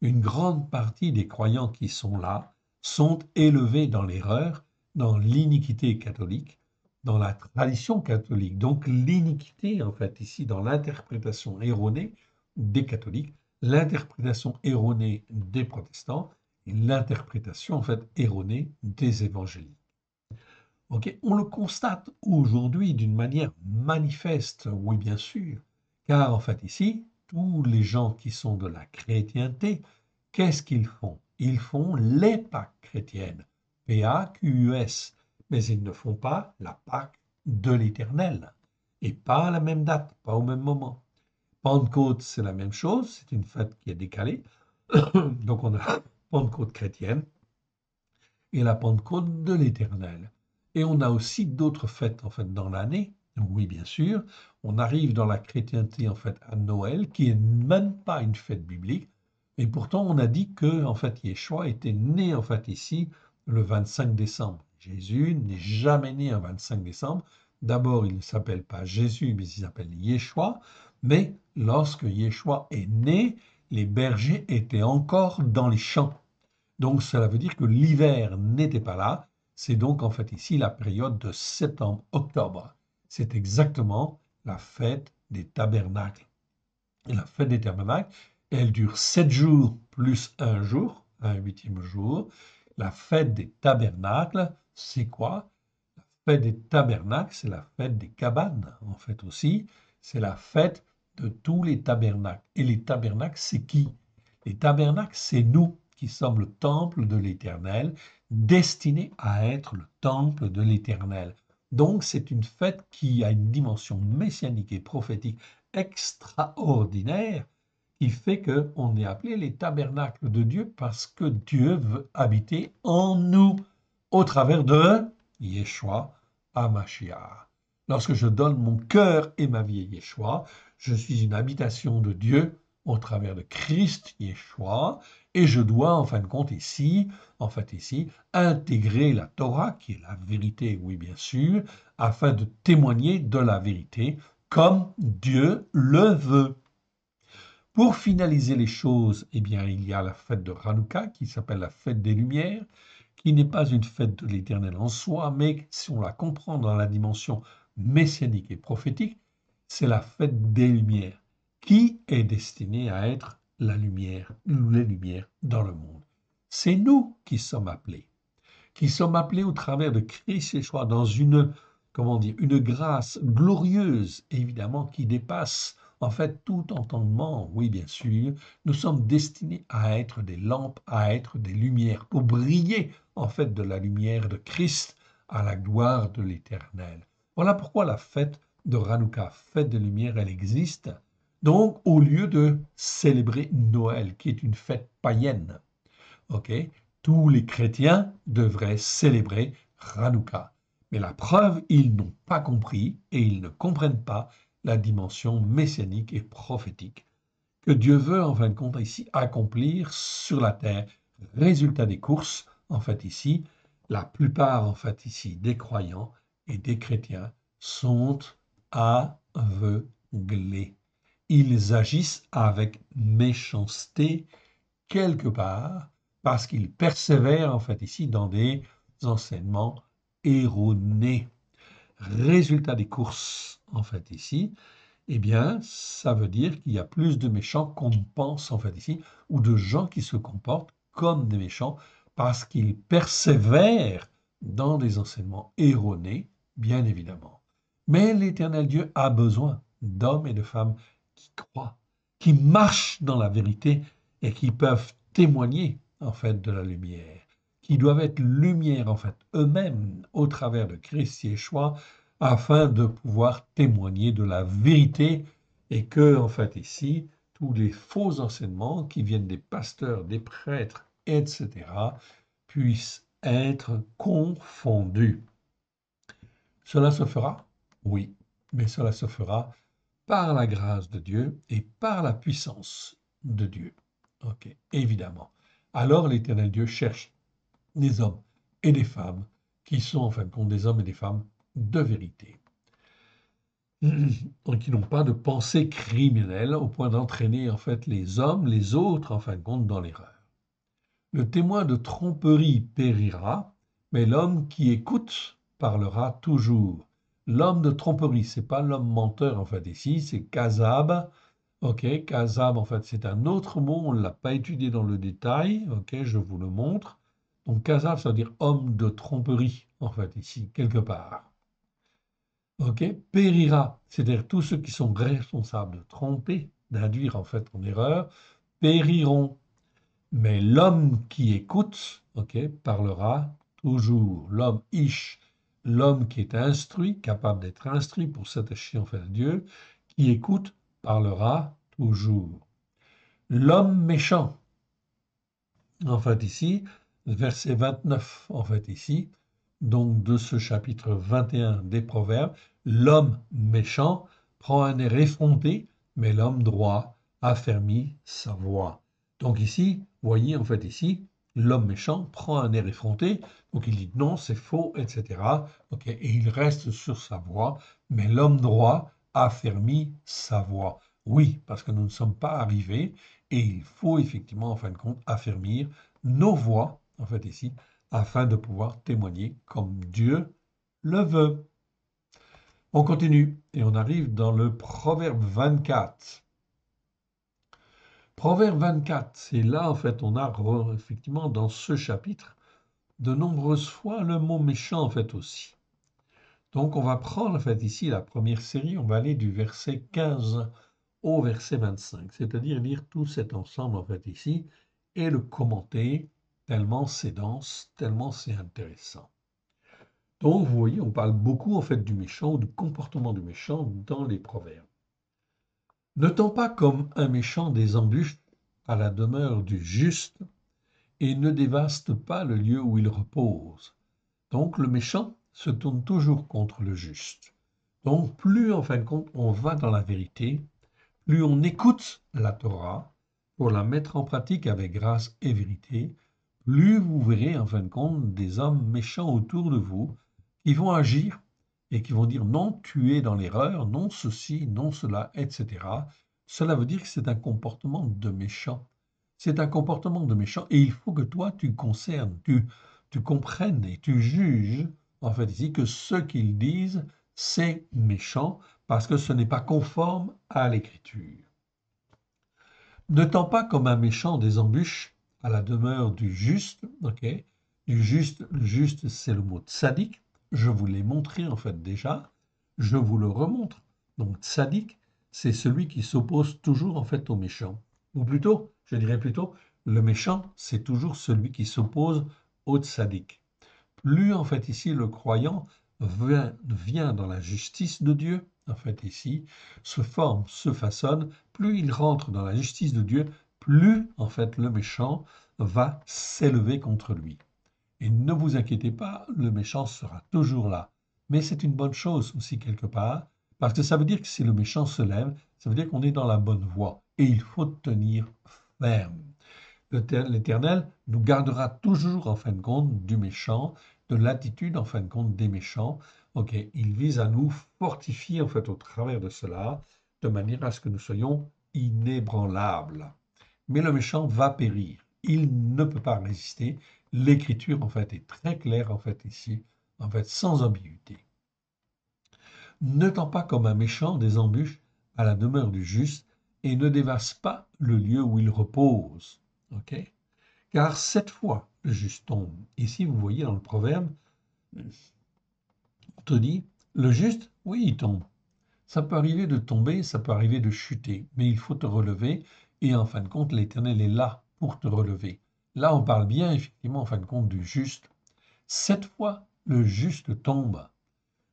une grande partie des croyants qui sont là sont élevés dans l'erreur, dans l'iniquité catholique, dans la tradition catholique. Donc l'iniquité, en fait, ici, dans l'interprétation erronée des catholiques, l'interprétation erronée des protestants, l'interprétation en fait erronée des évangéliques. on le constate aujourd'hui d'une manière manifeste, oui bien sûr, car en fait ici, tous les gens qui sont de la chrétienté, qu'est-ce qu'ils font Ils font les Pâques chrétiennes, P-A-Q-U-S, mais ils ne font pas la Pâque de l'Éternel, et pas à la même date, pas au même moment. Pentecôte, c'est la même chose, c'est une fête qui est décalée, donc on a Pentecôte chrétienne et la Pentecôte de l'Éternel. Et on a aussi d'autres fêtes en fait dans l'année. Oui, bien sûr, on arrive dans la chrétienté en fait à Noël, qui n'est même pas une fête biblique, et pourtant on a dit que en fait Yeshua était né en fait ici le 25 décembre. Jésus n'est jamais né un 25 décembre. D'abord, il ne s'appelle pas Jésus, mais il s'appelle Yeshua. Mais lorsque Yeshua est né, les bergers étaient encore dans les champs. Donc cela veut dire que l'hiver n'était pas là. C'est donc en fait ici la période de septembre-octobre. C'est exactement la fête des tabernacles. Et la fête des tabernacles, elle dure sept jours plus un jour, un huitième jour. La fête des tabernacles, c'est quoi La fête des tabernacles, c'est la fête des cabanes, en fait aussi. C'est la fête de tous les tabernacles. Et les tabernacles, c'est qui Les tabernacles, c'est nous qui semble temple de l'Éternel, destiné à être le temple de l'Éternel. Donc c'est une fête qui a une dimension messianique et prophétique extraordinaire qui fait que on est appelé les tabernacles de Dieu parce que Dieu veut habiter en nous au travers de Yeshua Hamashiach. Lorsque je donne mon cœur et ma vie à Yeshua, je suis une habitation de Dieu au travers de Christ Yeshua, et je dois en fin de compte ici, en fait ici, intégrer la Torah, qui est la vérité, oui bien sûr, afin de témoigner de la vérité comme Dieu le veut. Pour finaliser les choses, eh bien, il y a la fête de Hanouka qui s'appelle la fête des Lumières, qui n'est pas une fête de l'Éternel en soi, mais si on la comprend dans la dimension messianique et prophétique, c'est la fête des Lumières qui est destiné à être la lumière les lumières dans le monde. C'est nous qui sommes appelés, qui sommes appelés au travers de Christ et choix dans une, comment dire, une grâce glorieuse, évidemment, qui dépasse en fait tout entendement. Oui, bien sûr, nous sommes destinés à être des lampes, à être des lumières, pour briller en fait de la lumière de Christ à la gloire de l'Éternel. Voilà pourquoi la fête de Ranouka, fête de lumière, elle existe. Donc, au lieu de célébrer Noël, qui est une fête païenne, tous les chrétiens devraient célébrer Hanouka. Mais la preuve, ils n'ont pas compris et ils ne comprennent pas la dimension messianique et prophétique que Dieu veut en fin de compte ici accomplir sur la terre. Résultat des courses, en fait ici, la plupart en fait ici des croyants et des chrétiens sont aveuglés ils agissent avec méchanceté quelque part parce qu'ils persévèrent en fait ici dans des enseignements erronés. Résultat des courses en fait ici, eh bien ça veut dire qu'il y a plus de méchants qu'on pense en fait ici, ou de gens qui se comportent comme des méchants parce qu'ils persévèrent dans des enseignements erronés, bien évidemment. Mais l'Éternel Dieu a besoin d'hommes et de femmes qui croient, qui marchent dans la vérité et qui peuvent témoigner en fait de la lumière, qui doivent être lumière en fait eux-mêmes au travers de Christ Yeshua afin de pouvoir témoigner de la vérité et que en fait ici tous les faux enseignements qui viennent des pasteurs, des prêtres, etc., puissent être confondus. Cela se fera Oui, mais cela se fera par la grâce de Dieu et par la puissance de Dieu. Ok, évidemment. Alors l'Éternel Dieu cherche des hommes et des femmes qui sont en fin de compte des hommes et des femmes de vérité, qui n'ont pas de pensée criminelle au point d'entraîner en fait les hommes, les autres en fin de compte dans l'erreur. Le témoin de tromperie périra, mais l'homme qui écoute parlera toujours l'homme de tromperie, c'est pas l'homme menteur en fait. Ici, c'est Kazab. Ok, Kazab en fait, c'est un autre mot, on ne l'a pas étudié dans le détail. Ok, je vous le montre. Donc Kazab, ça veut dire homme de tromperie en fait, ici, quelque part. Ok, périra, c'est-à-dire tous ceux qui sont responsables de tromper, d'induire en fait en erreur, périront. Mais l'homme qui écoute, ok, parlera toujours. L'homme ish, l'homme qui est instruit, capable d'être instruit pour s'attacher fait à Dieu, qui écoute, parlera toujours. L'homme méchant, en fait ici, verset 29, en fait ici, donc de ce chapitre 21 des Proverbes, l'homme méchant prend un air effronté, mais l'homme droit affermit sa voix. Donc ici, voyez en fait ici, l'homme méchant prend un air effronté, donc il dit non, c'est faux, etc. et il reste sur sa voie, mais l'homme droit affermit sa voie. Oui, parce que nous ne sommes pas arrivés, et il faut effectivement, en fin de compte, affermir nos voix, en fait ici, afin de pouvoir témoigner comme Dieu le veut. On continue et on arrive dans le Proverbe 24. Proverbe 24, C'est là, en fait, on a effectivement dans ce chapitre de nombreuses fois le mot méchant, en fait, aussi. Donc, on va prendre, en fait, ici la première série, on va aller du verset 15 au verset 25, c'est-à-dire lire tout cet ensemble, en fait, ici, et le commenter, tellement c'est dense, tellement c'est intéressant. Donc, vous voyez, on parle beaucoup, en fait, du méchant, du comportement du méchant dans les proverbes. Ne tombe pas comme un méchant des embûches à la demeure du juste et ne dévaste pas le lieu où il repose. Donc le méchant se tourne toujours contre le juste. Donc plus en fin de compte on va dans la vérité, plus on écoute la Torah pour la mettre en pratique avec grâce et vérité, plus vous verrez en fin de compte des hommes méchants autour de vous qui vont agir et qui vont dire non, tu es dans l'erreur, non ceci, non cela, etc. Cela veut dire que c'est un comportement de méchant. C'est un comportement de méchant et il faut que toi tu concernes, tu, tu comprennes et tu juges en fait ici que ce qu'ils disent c'est méchant parce que ce n'est pas conforme à l'écriture. Ne tends pas comme un méchant des embûches à la demeure du juste, ok Du juste, le juste c'est le mot sadique, je vous l'ai montré en fait déjà, je vous le remontre. Donc tzadik », c'est celui qui s'oppose toujours en fait au méchant. Ou plutôt, je dirais plutôt, le méchant, c'est toujours celui qui s'oppose au tzadik. Plus en fait ici le croyant vient, vient dans la justice de Dieu, en fait ici, se forme, se façonne, plus il rentre dans la justice de Dieu, plus en fait le méchant va s'élever contre lui. Et ne vous inquiétez pas, le méchant sera toujours là. Mais c'est une bonne chose aussi quelque part, parce que ça veut dire que si le méchant se lève, ça veut dire qu'on est dans la bonne voie. Et il faut tenir ferme. L'Éternel nous gardera toujours, en fin de compte, du méchant, de l'attitude, en fin de compte, des méchants. Ok, il vise à nous fortifier, en fait, au travers de cela, de manière à ce que nous soyons inébranlables. Mais le méchant va périr. Il ne peut pas résister l'écriture en fait est très claire en fait ici, en fait sans ambiguïté. Ne tends pas comme un méchant des embûches à la demeure du juste et ne dévasse pas le lieu où il repose. Car cette fois le juste tombe. Ici vous voyez dans le proverbe, on te dit le juste, oui il tombe. Ça peut arriver de tomber, ça peut arriver de chuter, mais il faut te relever et en fin de compte l'Éternel est là pour te relever. Là, on parle bien, effectivement, en fin de compte, du juste. Cette fois, le juste tombe.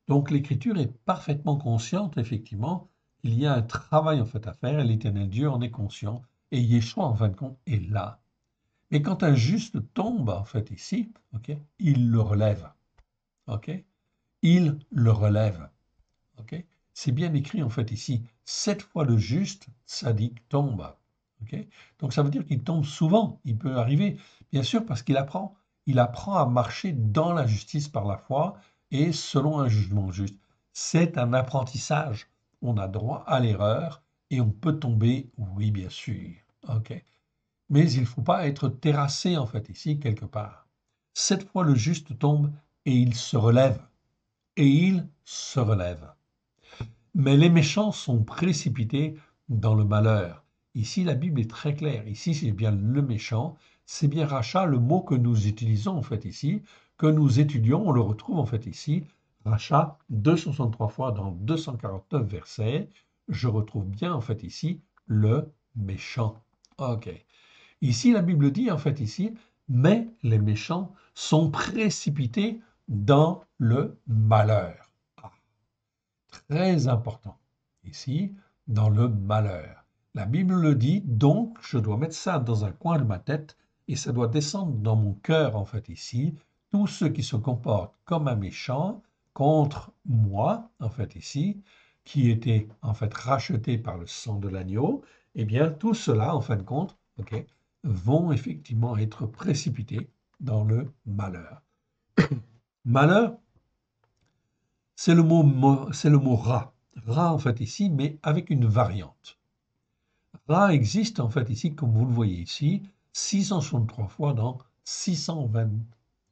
Donc l'Écriture est parfaitement consciente, effectivement, qu'il y a un travail en fait à faire, et l'Éternel Dieu en est conscient, et Yeshua, en fin de compte, est là. Mais quand un juste tombe, en fait, ici, il le relève. il le relève. c'est bien écrit, en fait, ici. Cette fois le juste, sadique, tombe. Donc ça veut dire qu'il tombe souvent, il peut arriver, bien sûr, parce qu'il apprend. Il apprend à marcher dans la justice par la foi et selon un jugement juste. C'est un apprentissage. On a droit à l'erreur et on peut tomber, oui, bien sûr. Mais il ne faut pas être terrassé, en fait, ici, quelque part. Cette fois, le juste tombe et il se relève. Et il se relève. Mais les méchants sont précipités dans le malheur. Ici, la Bible est très claire. Ici, c'est bien le méchant, c'est bien rachat, le mot que nous utilisons en fait ici, que nous étudions, on le retrouve en fait ici, rachat 263 fois dans 249 versets. Je retrouve bien en fait ici le méchant. Ok. Ici, la Bible dit en fait ici, mais les méchants sont précipités dans le malheur. Ah. Très important. Ici, dans le malheur. La Bible le dit, donc je dois mettre ça dans un coin de ma tête et ça doit descendre dans mon cœur, en fait, ici. Tous ceux qui se comportent comme un méchant contre moi, en fait, ici, qui étaient en fait rachetés par le sang de l'agneau, eh bien, tout cela, en fin de compte, vont effectivement être précipités dans le malheur. malheur, c'est le mot, c'est le mot rat. Rat, en fait, ici, mais avec une variante. Ra existe en fait ici, comme vous le voyez ici, 663 fois dans 620,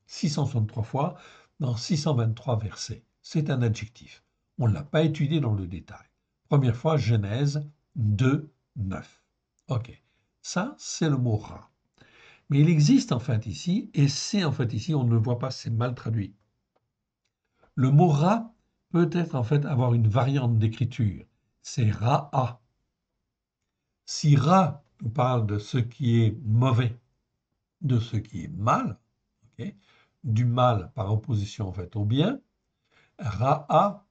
663 fois dans 623 versets. C'est un adjectif. On ne l'a pas étudié dans le détail. Première fois, Genèse 2, 9. Ok, ça c'est le mot Ra. Mais il existe en fait ici, et c'est en fait ici, on ne voit pas, c'est mal traduit. Le mot Ra peut être en fait avoir une variante d'écriture. C'est ra si Ra parle de ce qui est mauvais, de ce qui est mal, du mal par opposition en fait au bien, Ra'a,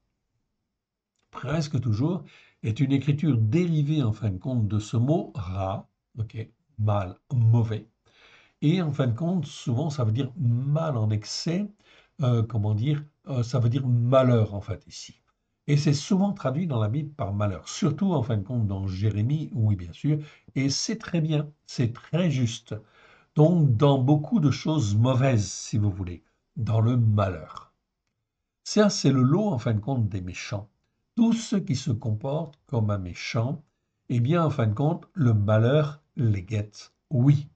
presque toujours, est une écriture dérivée en fin de compte de ce mot Ra, mal, mauvais. Et en fin de compte, souvent ça veut dire mal en excès, euh, comment dire, euh, ça veut dire malheur en fait ici. Et c'est souvent traduit dans la Bible par malheur, surtout en fin de compte dans Jérémie, oui bien sûr, et c'est très bien, c'est très juste. Donc dans beaucoup de choses mauvaises, si vous voulez, dans le malheur. Ça, c'est le lot en fin de compte des méchants. Tous ceux qui se comportent comme un méchant, eh bien en fin de compte, le malheur les guette, oui.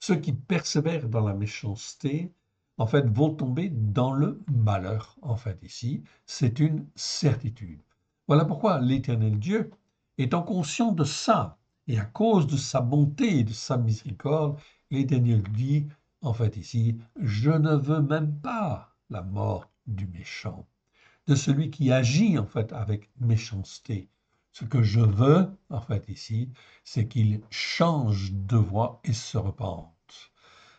Ceux qui persévèrent dans la méchanceté, en fait, vont tomber dans le malheur, en fait, ici. C'est une certitude. Voilà pourquoi l'éternel Dieu, étant conscient de ça, et à cause de sa bonté et de sa miséricorde, l'éternel dit, en fait, ici, je ne veux même pas la mort du méchant, de celui qui agit, en fait, avec méchanceté. Ce que je veux, en fait, ici, c'est qu'il change de voie et se repente.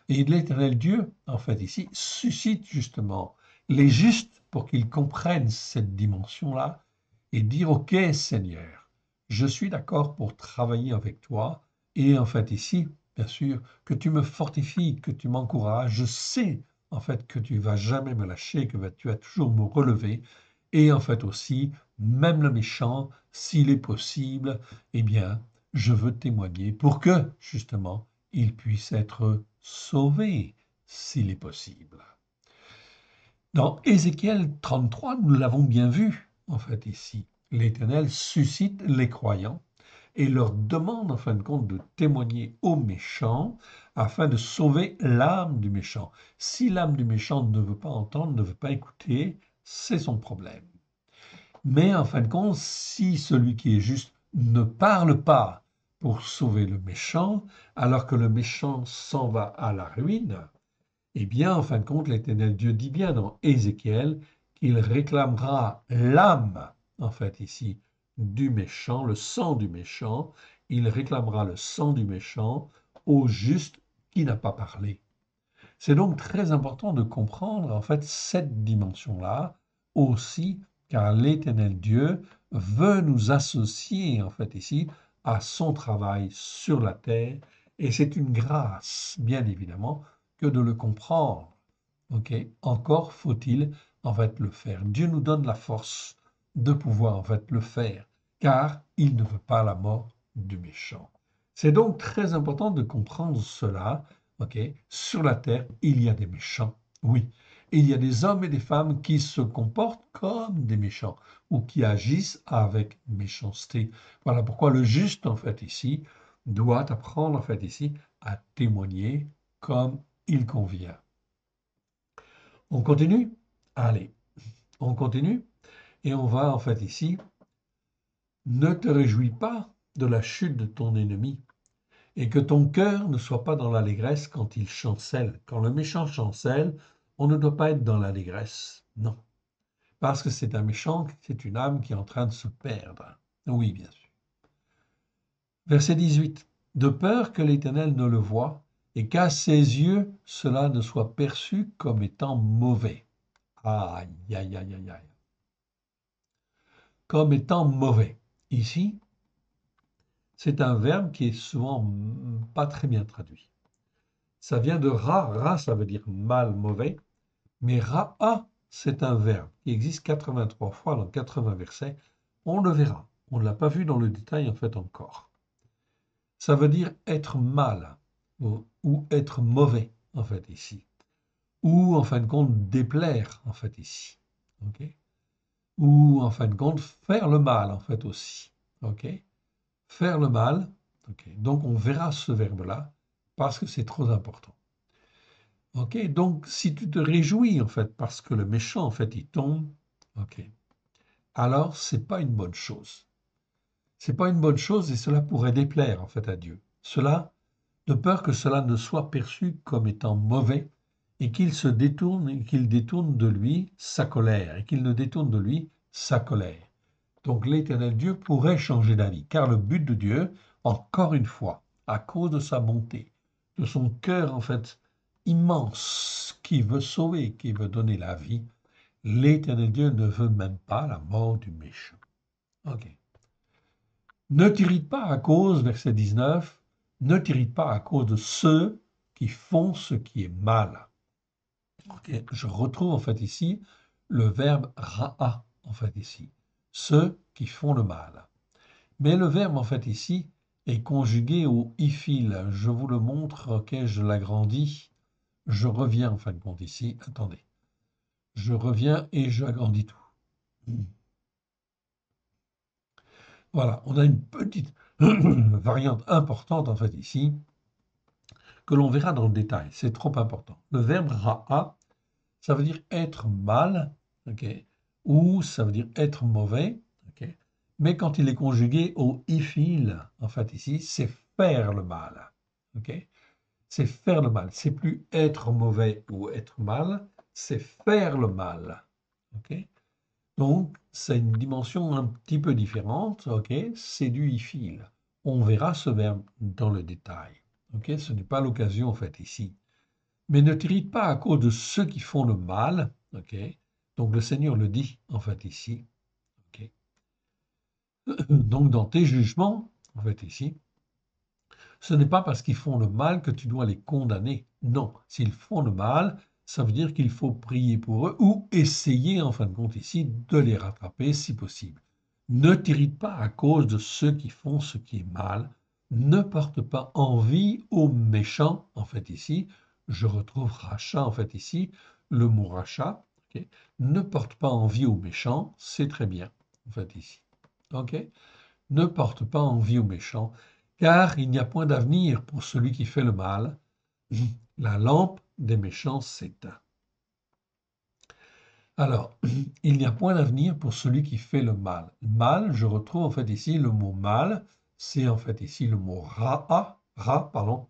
Et l'éternel Dieu, en fait ici, suscite justement les justes pour qu'ils comprennent cette dimension-là et dire, OK Seigneur, je suis d'accord pour travailler avec toi. Et en fait ici, bien sûr, que tu me fortifies, que tu m'encourages. Je sais en fait que tu vas jamais me lâcher, que tu vas toujours me relever. Et en fait aussi, même le méchant, s'il est possible, eh bien, je veux témoigner pour que justement il puisse être sauvé s'il est possible. Dans Ézéchiel 33, nous l'avons bien vu, en fait, ici. L'Éternel suscite les croyants et leur demande, en fin de compte, de témoigner aux méchants afin de sauver l'âme du méchant. Si l'âme du méchant ne veut pas entendre, ne veut pas écouter, c'est son problème. Mais en fin de compte, si celui qui est juste ne parle pas pour sauver le méchant, alors que le méchant s'en va à la ruine, eh bien, en fin de compte, l'Éternel Dieu dit bien dans Ézéchiel qu'il réclamera l'âme, en fait ici, du méchant, le sang du méchant, il réclamera le sang du méchant au juste qui n'a pas parlé. C'est donc très important de comprendre en fait cette dimension-là aussi, car l'Éternel Dieu veut nous associer en fait ici à son travail sur la terre, et c'est une grâce, bien évidemment, que de le comprendre. Ok, encore faut-il en fait le faire. Dieu nous donne la force de pouvoir en fait le faire, car il ne veut pas la mort du méchant. C'est donc très important de comprendre cela. Ok, sur la terre, il y a des méchants. Oui, il y a des hommes et des femmes qui se comportent comme des méchants ou qui agissent avec méchanceté. Voilà pourquoi le juste, en fait, ici, doit apprendre, en fait, ici, à témoigner comme il convient. On continue Allez, on continue. Et on va, en fait, ici, ne te réjouis pas de la chute de ton ennemi, et que ton cœur ne soit pas dans l'allégresse quand il chancelle. Quand le méchant chancelle, on ne doit pas être dans l'allégresse, non. Parce que c'est un méchant, c'est une âme qui est en train de se perdre. Oui, bien sûr. Verset 18. De peur que l'Éternel ne le voie et qu'à ses yeux cela ne soit perçu comme étant mauvais. Aïe, aïe, aïe, aïe, aïe. Comme étant mauvais. Ici, c'est un verbe qui est souvent pas très bien traduit. Ça vient de ra, ra, ça veut dire mal, mauvais, mais ra'a, c'est un verbe qui existe 83 fois dans 80 versets. On le verra. On ne l'a pas vu dans le détail en fait encore. Ça veut dire être mal ou être mauvais en fait ici. Ou en fin de compte déplaire en fait ici. ou en fin de compte faire le mal en fait aussi. Faire le mal. Donc on verra ce verbe-là parce que c'est trop important donc si tu te réjouis en fait parce que le méchant en fait il tombe, ok, alors c'est pas une bonne chose. C'est pas une bonne chose et cela pourrait déplaire en fait à Dieu. Cela de peur que cela ne soit perçu comme étant mauvais et qu'il se détourne et qu'il détourne de lui sa colère et qu'il ne détourne de lui sa colère. Donc l'Éternel Dieu pourrait changer d'avis car le but de Dieu, encore une fois, à cause de sa bonté, de son cœur en fait immense qui veut sauver, qui veut donner la vie, l'éternel Dieu ne veut même pas la mort du méchant. OK. Ne t'irrite pas à cause, verset 19, ne t'irrite pas à cause de ceux qui font ce qui est mal. Ok. Je retrouve en fait ici le verbe ra'a, en fait ici, ceux qui font le mal. Mais le verbe en fait ici est conjugué au ifil. Je vous le montre, ok, je l'agrandis je reviens en fin de compte ici, attendez. Je reviens et j'agrandis tout. Hmm. Voilà, on a une petite variante importante en fait ici, que l'on verra dans le détail, c'est trop important. Le verbe ra'a, ça veut dire être mal, ou ça veut dire être mauvais, mais quand il est conjugué au ifil, en fait ici, c'est faire le mal c'est faire le mal. C'est plus être mauvais ou être mal, c'est faire le mal. Donc, c'est une dimension un petit peu différente. c'est du ifil. On verra ce verbe dans le détail. ce n'est pas l'occasion en fait ici. Mais ne t'irrite pas à cause de ceux qui font le mal. donc le Seigneur le dit en fait ici. Donc dans tes jugements en fait ici, ce n'est pas parce qu'ils font le mal que tu dois les condamner. Non, s'ils font le mal, ça veut dire qu'il faut prier pour eux ou essayer, en fin de compte ici, de les rattraper si possible. Ne t'irrite pas à cause de ceux qui font ce qui est mal. Ne porte pas envie aux méchants, en fait ici. Je retrouve rachat, en fait ici, le mot rachat. Ne porte pas envie aux méchants, c'est très bien, en fait ici. Ok. Ne porte pas envie aux méchants car il n'y a point d'avenir pour celui qui fait le mal. La lampe des méchants s'éteint. Alors, il n'y a point d'avenir pour celui qui fait le mal. Mal, je retrouve en fait ici le mot mal, c'est en fait ici le mot ra'a, ah, ra, pardon,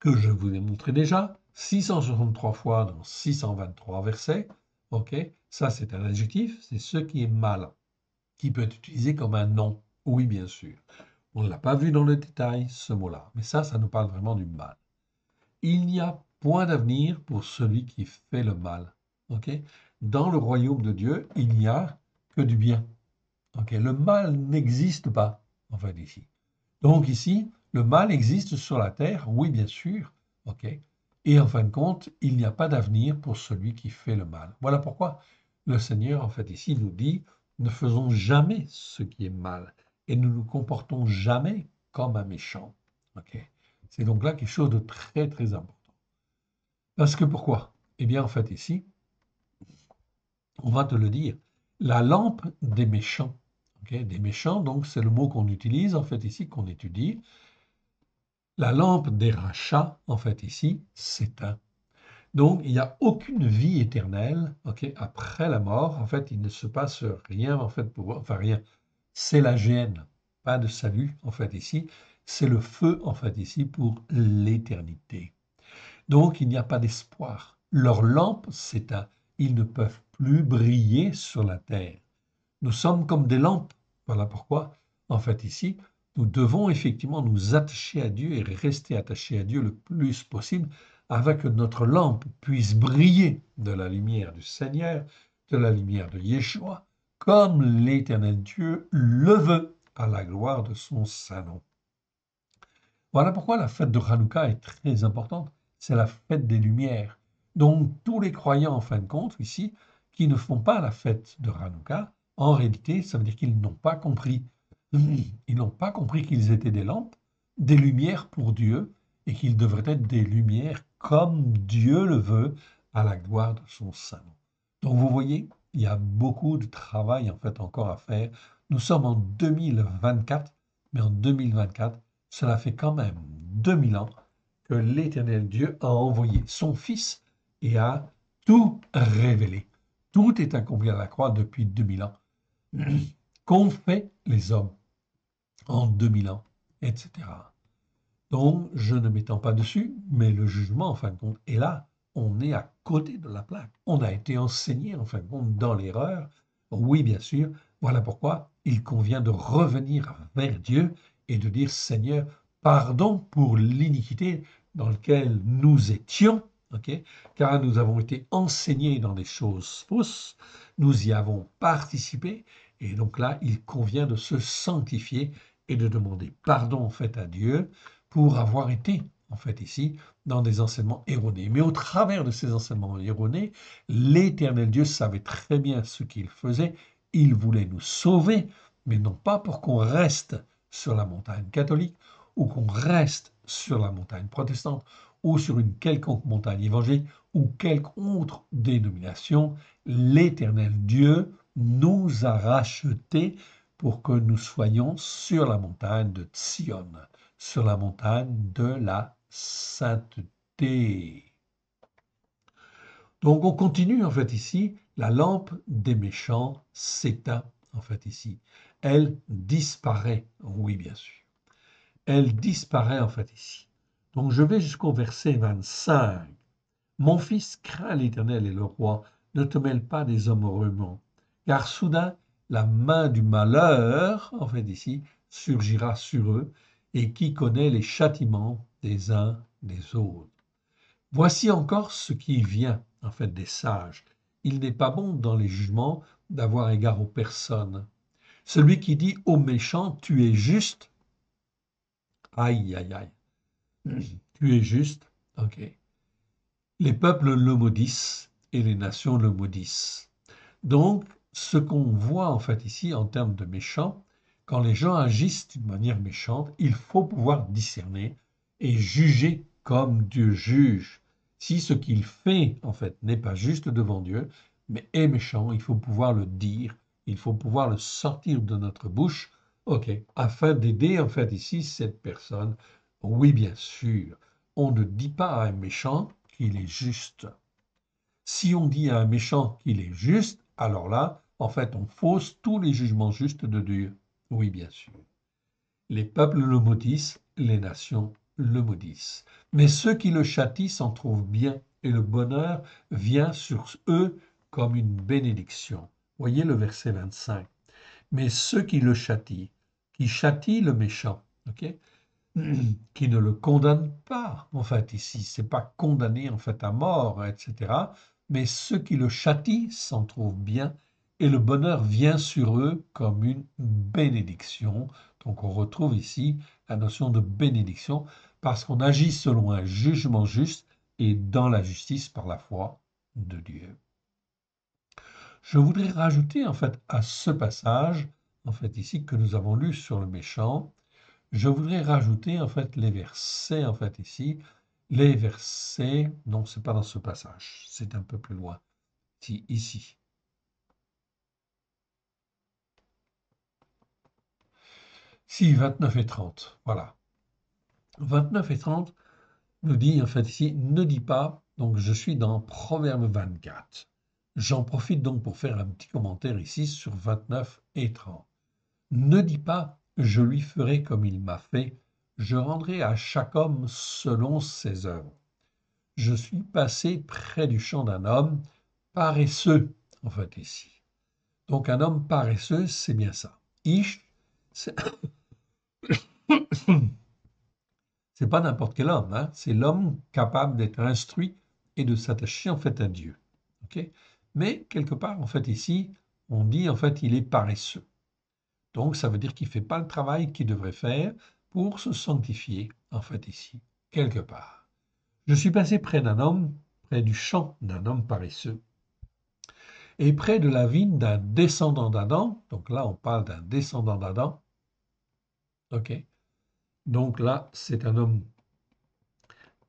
que je vous ai montré déjà, 663 fois dans 623 versets. Ok, ça c'est un adjectif, c'est ce qui est mal, qui peut être utilisé comme un nom. Oui, bien sûr. On ne l'a pas vu dans le détail, ce mot-là. Mais ça, ça nous parle vraiment du mal. Il n'y a point d'avenir pour celui qui fait le mal. ok dans le royaume de Dieu, il n'y a que du bien. Ok? le mal n'existe pas, en fait, ici. Donc ici, le mal existe sur la terre, oui, bien sûr. ok et en fin de compte, il n'y a pas d'avenir pour celui qui fait le mal. Voilà pourquoi le Seigneur, en fait, ici nous dit, ne faisons jamais ce qui est mal et nous nous comportons jamais comme un méchant. Ok, C'est donc là quelque chose de très très important. Parce que pourquoi Eh bien en fait ici, on va te le dire, la lampe des méchants. des méchants, donc c'est le mot qu'on utilise en fait ici, qu'on étudie. La lampe des rachats, en fait ici, s'éteint. Donc il n'y a aucune vie éternelle Ok, après la mort. En fait, il ne se passe rien, en fait, pour, enfin rien, c'est la gêne, pas de salut en fait ici, c'est le feu en fait ici pour l'éternité. Donc il n'y a pas d'espoir. Leur lampe s'éteint, ils ne peuvent plus briller sur la terre. Nous sommes comme des lampes. Voilà pourquoi, en fait ici, nous devons effectivement nous attacher à Dieu et rester attachés à Dieu le plus possible afin que notre lampe puisse briller de la lumière du Seigneur, de la lumière de Yeshua, comme l'Éternel Dieu le veut, à la gloire de son salon. Voilà pourquoi la fête de Hanouka est très importante. C'est la fête des Lumières. Donc tous les croyants, en fin de compte, ici, qui ne font pas la fête de Hanouka, en réalité, ça veut dire qu'ils n'ont pas compris. Ils n'ont pas compris qu'ils étaient des lampes, des lumières pour Dieu, et qu'ils devraient être des lumières comme Dieu le veut, à la gloire de son salon. Donc vous voyez, il y a beaucoup de travail en fait encore à faire. Nous sommes en 2024, mais en 2024, cela fait quand même 2000 ans que l'Éternel Dieu a envoyé son Fils et a tout révélé. Tout est accompli à la croix depuis 2000 ans. Qu'ont fait les hommes en 2000 ans, etc. Donc, je ne m'étends pas dessus, mais le jugement, en fin de compte, est là on est à côté de la plaque. On a été enseigné, en fin de dans l'erreur. Oui, bien sûr. Voilà pourquoi il convient de revenir vers Dieu et de dire Seigneur, pardon pour l'iniquité dans laquelle nous étions, car nous avons été enseignés dans des choses fausses, nous y avons participé, et donc là, il convient de se sanctifier et de demander pardon fait à Dieu pour avoir été en fait ici dans des enseignements erronés. Mais au travers de ces enseignements erronés, l'éternel Dieu savait très bien ce qu'il faisait. Il voulait nous sauver, mais non pas pour qu'on reste sur la montagne catholique ou qu'on reste sur la montagne protestante ou sur une quelconque montagne évangélique ou quelque autre dénomination, l'éternel Dieu nous a rachetés pour que nous soyons sur la montagne de Sion, sur la montagne de la sainteté. Donc on continue en fait ici, la lampe des méchants s'éteint en fait ici. Elle disparaît, oui bien sûr. Elle disparaît en fait ici. Donc je vais jusqu'au verset 25. Mon fils craint l'Éternel et le roi, ne te mêle pas des hommes romans car soudain la main du malheur, en fait ici, surgira sur eux, et qui connaît les châtiments des uns des autres. Voici encore ce qui vient, en fait, des sages. Il n'est pas bon dans les jugements d'avoir égard aux personnes. Celui qui dit aux méchant tu es juste, aïe, aïe, aïe, tu es juste, ok. Les peuples le maudissent et les nations le maudissent. Donc, ce qu'on voit en fait ici en termes de méchants, quand les gens agissent d'une manière méchante, il faut pouvoir discerner et jugé comme Dieu juge. Si ce qu'il fait, en fait, n'est pas juste devant Dieu, mais est méchant, il faut pouvoir le dire, il faut pouvoir le sortir de notre bouche, ok, afin d'aider, en fait, ici, cette personne. Oui, bien sûr, on ne dit pas à un méchant qu'il est juste. Si on dit à un méchant qu'il est juste, alors là, en fait, on fausse tous les jugements justes de Dieu. Oui, bien sûr. Les peuples le maudissent, les nations le maudissent. Mais ceux qui le châtient s'en trouvent bien et le bonheur vient sur eux comme une bénédiction. Voyez le verset 25. Mais ceux qui le châtient, qui châtient le méchant, qui ne le condamnent pas, en fait, ici, c'est pas condamné en fait à mort, hein, etc. Mais ceux qui le châtient s'en trouvent bien et le bonheur vient sur eux comme une bénédiction. Donc on retrouve ici notion de bénédiction, parce qu'on agit selon un jugement juste et dans la justice par la foi de Dieu. Je voudrais rajouter en fait à ce passage, en fait ici que nous avons lu sur le méchant, je voudrais rajouter en fait les versets en fait ici, les versets, non c'est pas dans ce passage, c'est un peu plus loin, ici, Si, 29 et 30, voilà. 29 et 30 nous dit, en fait, ici, ne dis pas, donc je suis dans Proverbe 24. J'en profite donc pour faire un petit commentaire ici sur 29 et 30. Ne dis pas, je lui ferai comme il m'a fait, je rendrai à chaque homme selon ses œuvres. Je suis passé près du champ d'un homme paresseux, en fait, ici. Donc un homme paresseux, c'est bien ça. c'est pas n'importe quel homme, hein. c'est l'homme capable d'être instruit et de s'attacher en fait à Dieu. Mais quelque part, en fait, ici, on dit en fait il est paresseux. Donc ça veut dire qu'il ne fait pas le travail qu'il devrait faire pour se sanctifier, en fait, ici, quelque part. Je suis passé près d'un homme, près du champ d'un homme paresseux, et près de la vigne d'un descendant d'Adam, donc là on parle d'un descendant d'Adam, OK Donc là, c'est un homme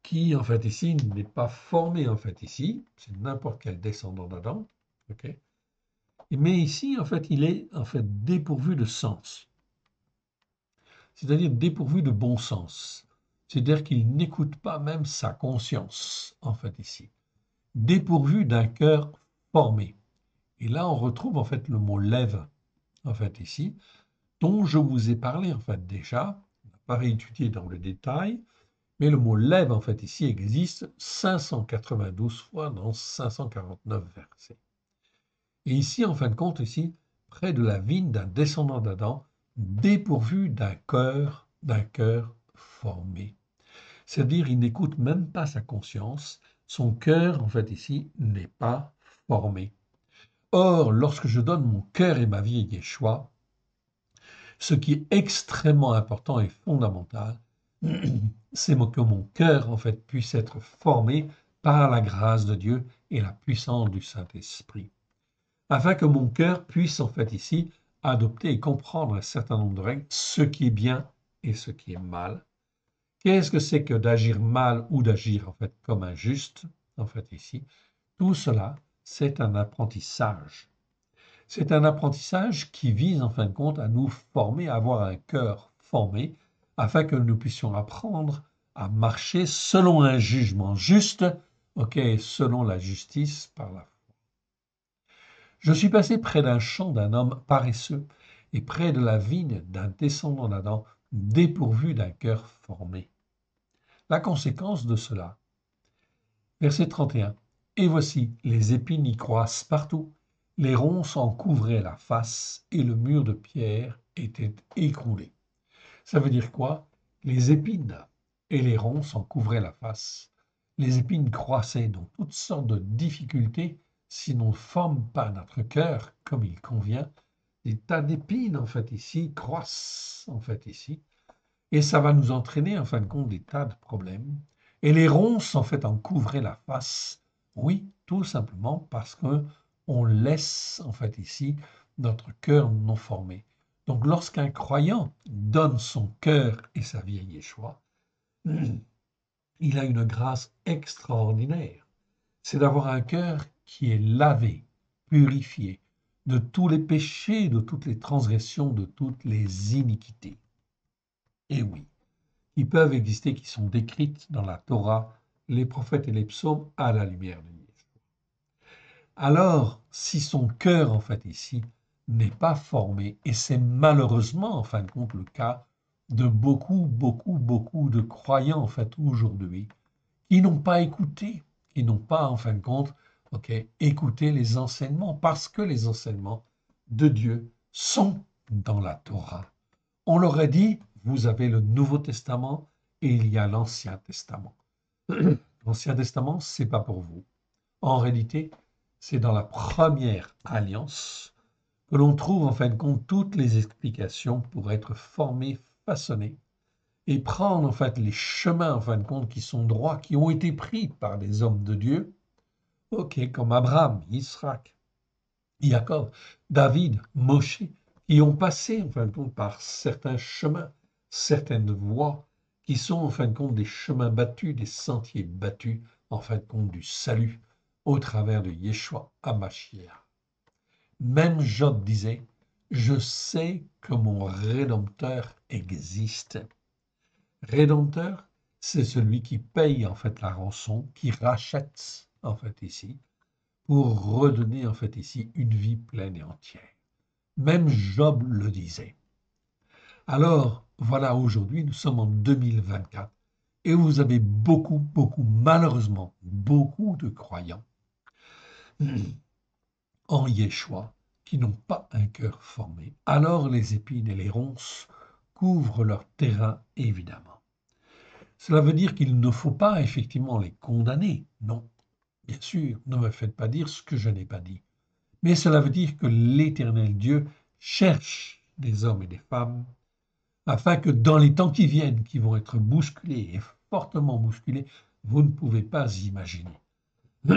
qui, en fait, ici, n'est pas formé, en fait, ici. C'est n'importe quel descendant d'Adam. OK Mais ici, en fait, il est, en fait, dépourvu de sens. C'est-à-dire dépourvu de bon sens. C'est-à-dire qu'il n'écoute pas même sa conscience, en fait, ici. Dépourvu d'un cœur formé. Et là, on retrouve, en fait, le mot lève, en fait, ici dont je vous ai parlé en fait déjà, on pas réétudié dans le détail, mais le mot lève en fait ici existe 592 fois dans 549 versets. Et ici, en fin de compte, ici, près de la vigne d'un descendant d'Adam, dépourvu d'un cœur, d'un cœur formé. C'est-à-dire, il n'écoute même pas sa conscience, son cœur, en fait, ici, n'est pas formé. Or, lorsque je donne mon cœur et ma vie à Yeshua, ce qui est extrêmement important et fondamental, c'est que mon cœur, en fait, puisse être formé par la grâce de Dieu et la puissance du Saint-Esprit. Afin que mon cœur puisse, en fait, ici, adopter et comprendre un certain nombre de règles, ce qui est bien et ce qui est mal. Qu'est-ce que c'est que d'agir mal ou d'agir, en fait, comme injuste, en fait, ici Tout cela, c'est un apprentissage. C'est un apprentissage qui vise en fin de compte à nous former, à avoir un cœur formé, afin que nous puissions apprendre à marcher selon un jugement juste, ok, selon la justice par la foi. Je suis passé près d'un champ d'un homme paresseux et près de la vigne d'un descendant d'Adam dépourvu d'un cœur formé. La conséquence de cela. Verset 31. Et voici, les épines y croissent partout les ronces en couvraient la face et le mur de pierre était écroulé. Ça veut dire quoi Les épines et les ronces en couvraient la face. Les épines croissaient dans toutes sortes de difficultés si nous ne forme pas notre cœur comme il convient. Des tas d'épines en fait ici croissent en fait ici et ça va nous entraîner en fin de compte des tas de problèmes. Et les ronces en fait en couvraient la face. Oui, tout simplement parce que on laisse en fait ici notre cœur non formé. Donc lorsqu'un croyant donne son cœur et sa vie à Yeshua, il a une grâce extraordinaire. C'est d'avoir un cœur qui est lavé, purifié de tous les péchés, de toutes les transgressions, de toutes les iniquités. Et oui, qui peuvent exister, qui sont décrites dans la Torah, les prophètes et les psaumes à la lumière de Dieu. Alors, si son cœur, en fait, ici, n'est pas formé, et c'est malheureusement, en fin de compte, le cas de beaucoup, beaucoup, beaucoup de croyants, en fait, aujourd'hui, qui n'ont pas écouté, qui n'ont pas, en fin de compte, ok, écouté les enseignements, parce que les enseignements de Dieu sont dans la Torah. On leur a dit, vous avez le Nouveau Testament et il y a l'Ancien Testament. L'Ancien Testament, ce n'est pas pour vous. En réalité, c'est dans la première alliance que l'on trouve en fin de compte toutes les explications pour être formé, façonné et prendre en fait les chemins en fin de compte qui sont droits, qui ont été pris par des hommes de Dieu, ok, comme Abraham, Israël, Jacob, David, Moshe, qui ont passé en fin de compte par certains chemins, certaines voies, qui sont en fin de compte des chemins battus, des sentiers battus, en fin de compte du salut, au travers de Yeshua Hamashiach. Même Job disait Je sais que mon Rédempteur existe. Rédempteur, c'est celui qui paye en fait la rançon, qui rachète en fait ici, pour redonner en fait ici une vie pleine et entière. Même Job le disait. Alors, voilà, aujourd'hui, nous sommes en 2024 et vous avez beaucoup, beaucoup, malheureusement, beaucoup de croyants en Yeshua, qui n'ont pas un cœur formé. Alors les épines et les ronces couvrent leur terrain, évidemment. Cela veut dire qu'il ne faut pas effectivement les condamner. Non, bien sûr, ne me faites pas dire ce que je n'ai pas dit. Mais cela veut dire que l'Éternel Dieu cherche des hommes et des femmes afin que dans les temps qui viennent, qui vont être bousculés et fortement bousculés, vous ne pouvez pas imaginer.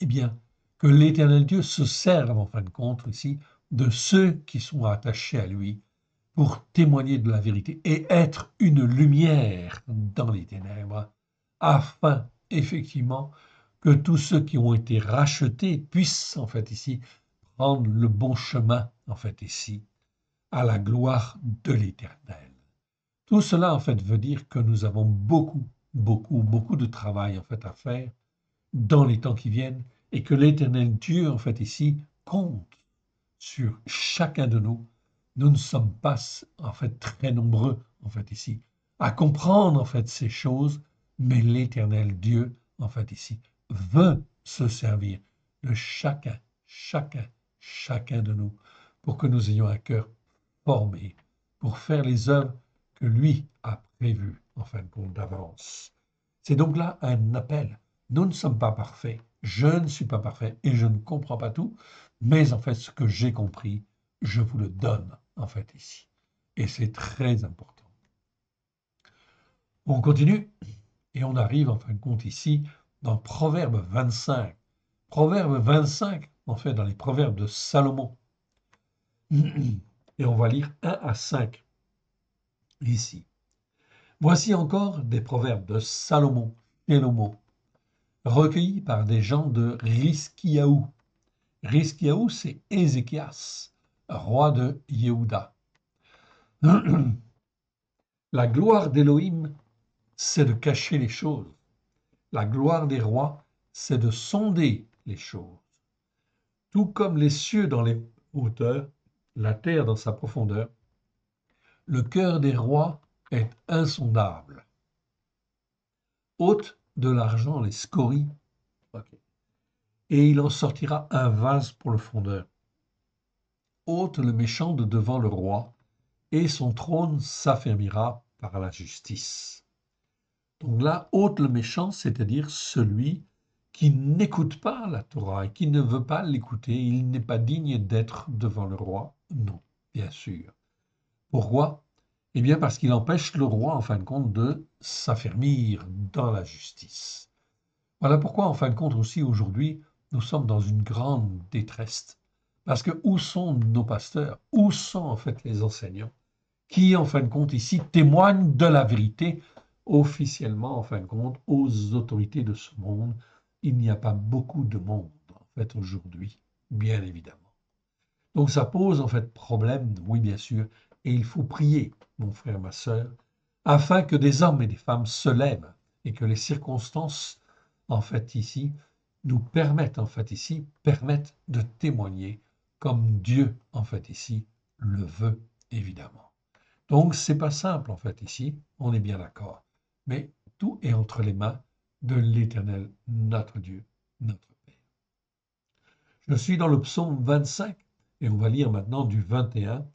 Eh bien, que l'Éternel Dieu se serve, en fin de compte, ici, de ceux qui sont attachés à lui pour témoigner de la vérité et être une lumière dans les ténèbres, afin, effectivement, que tous ceux qui ont été rachetés puissent, en fait, ici, prendre le bon chemin, en fait, ici, à la gloire de l'Éternel. Tout cela, en fait, veut dire que nous avons beaucoup, beaucoup, beaucoup de travail, en fait, à faire dans les temps qui viennent et que l'éternel Dieu, en fait, ici, compte sur chacun de nous. Nous ne sommes pas, en fait, très nombreux, en fait, ici, à comprendre, en fait, ces choses, mais l'éternel Dieu, en fait, ici, veut se servir de chacun, chacun, chacun de nous pour que nous ayons un cœur formé pour faire les œuvres que lui a prévues, en fin pour d'avance. C'est donc là un appel nous ne sommes pas parfaits. Je ne suis pas parfait et je ne comprends pas tout. Mais en fait, ce que j'ai compris, je vous le donne en fait ici. Et c'est très important. On continue et on arrive en fin de compte ici dans Proverbe 25. Proverbe 25, en fait, dans les Proverbes de Salomon. Et on va lire 1 à 5 ici. Voici encore des Proverbes de Salomon, Salomon, recueilli par des gens de Riskiaou. Riskiaou, c'est Ézéchias, roi de Yehuda. La gloire d'Élohim, c'est de cacher les choses. La gloire des rois, c'est de sonder les choses. Tout comme les cieux dans les hauteurs, la terre dans sa profondeur, le cœur des rois est insondable. Haute de l'argent, les scories. Et il en sortira un vase pour le fondeur. Ôte le méchant de devant le roi, et son trône s'affermira par la justice. Donc là, ôte le méchant, c'est-à-dire celui qui n'écoute pas la Torah et qui ne veut pas l'écouter, il n'est pas digne d'être devant le roi. Non, bien sûr. Pourquoi eh bien parce qu'il empêche le roi, en fin de compte, de s'affermir dans la justice. Voilà pourquoi, en fin de compte aussi, aujourd'hui, nous sommes dans une grande détresse. Parce que où sont nos pasteurs Où sont en fait les enseignants qui, en fin de compte, ici témoignent de la vérité officiellement, en fin de compte, aux autorités de ce monde Il n'y a pas beaucoup de monde, en fait, aujourd'hui, bien évidemment. Donc ça pose en fait problème, oui bien sûr, et il faut prier, mon frère, ma sœur, afin que des hommes et des femmes se lèvent et que les circonstances, en fait, ici, nous permettent, en fait, ici, permettent de témoigner comme Dieu, en fait, ici, le veut, évidemment. Donc, c'est pas simple, en fait, ici, on est bien d'accord. Mais tout est entre les mains de l'Éternel, notre Dieu, notre Père. Je suis dans le psaume 25 et on va lire maintenant du 21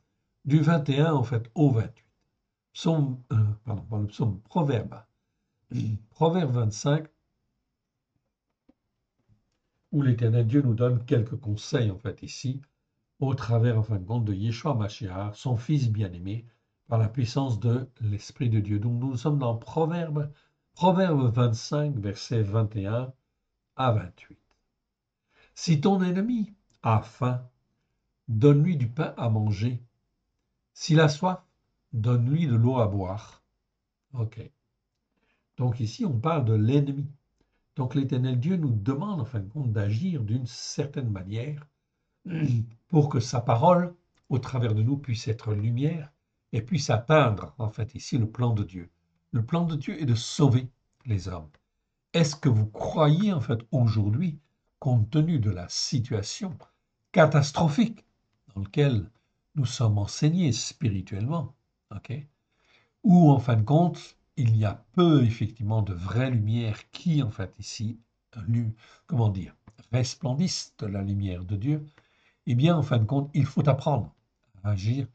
du 21 en fait au 28. Psaume, euh, pardon, psaume proverbe, proverbe 25, où l'éternel Dieu nous donne quelques conseils en fait ici, au travers en de compte de Yeshua Mashiach, son fils bien-aimé, par la puissance de l'Esprit de Dieu. Donc nous sommes dans Proverbe, Proverbe 25, versets 21 à 28. Si ton ennemi a faim, donne-lui du pain à manger s'il a soif, donne-lui de l'eau à boire. OK. Donc ici, on parle de l'ennemi. Donc l'Éternel Dieu nous demande en fin de compte d'agir d'une certaine manière pour que sa parole, au travers de nous, puisse être lumière et puisse atteindre en fait ici le plan de Dieu. Le plan de Dieu est de sauver les hommes. Est-ce que vous croyez en fait aujourd'hui, compte tenu de la situation catastrophique dans laquelle nous sommes enseignés spirituellement. OK Ou en fin de compte, il y a peu effectivement de vraie lumière qui, en fait, ici, comment dire, resplendissent la lumière de Dieu. Eh bien, en fin de compte, il faut apprendre à agir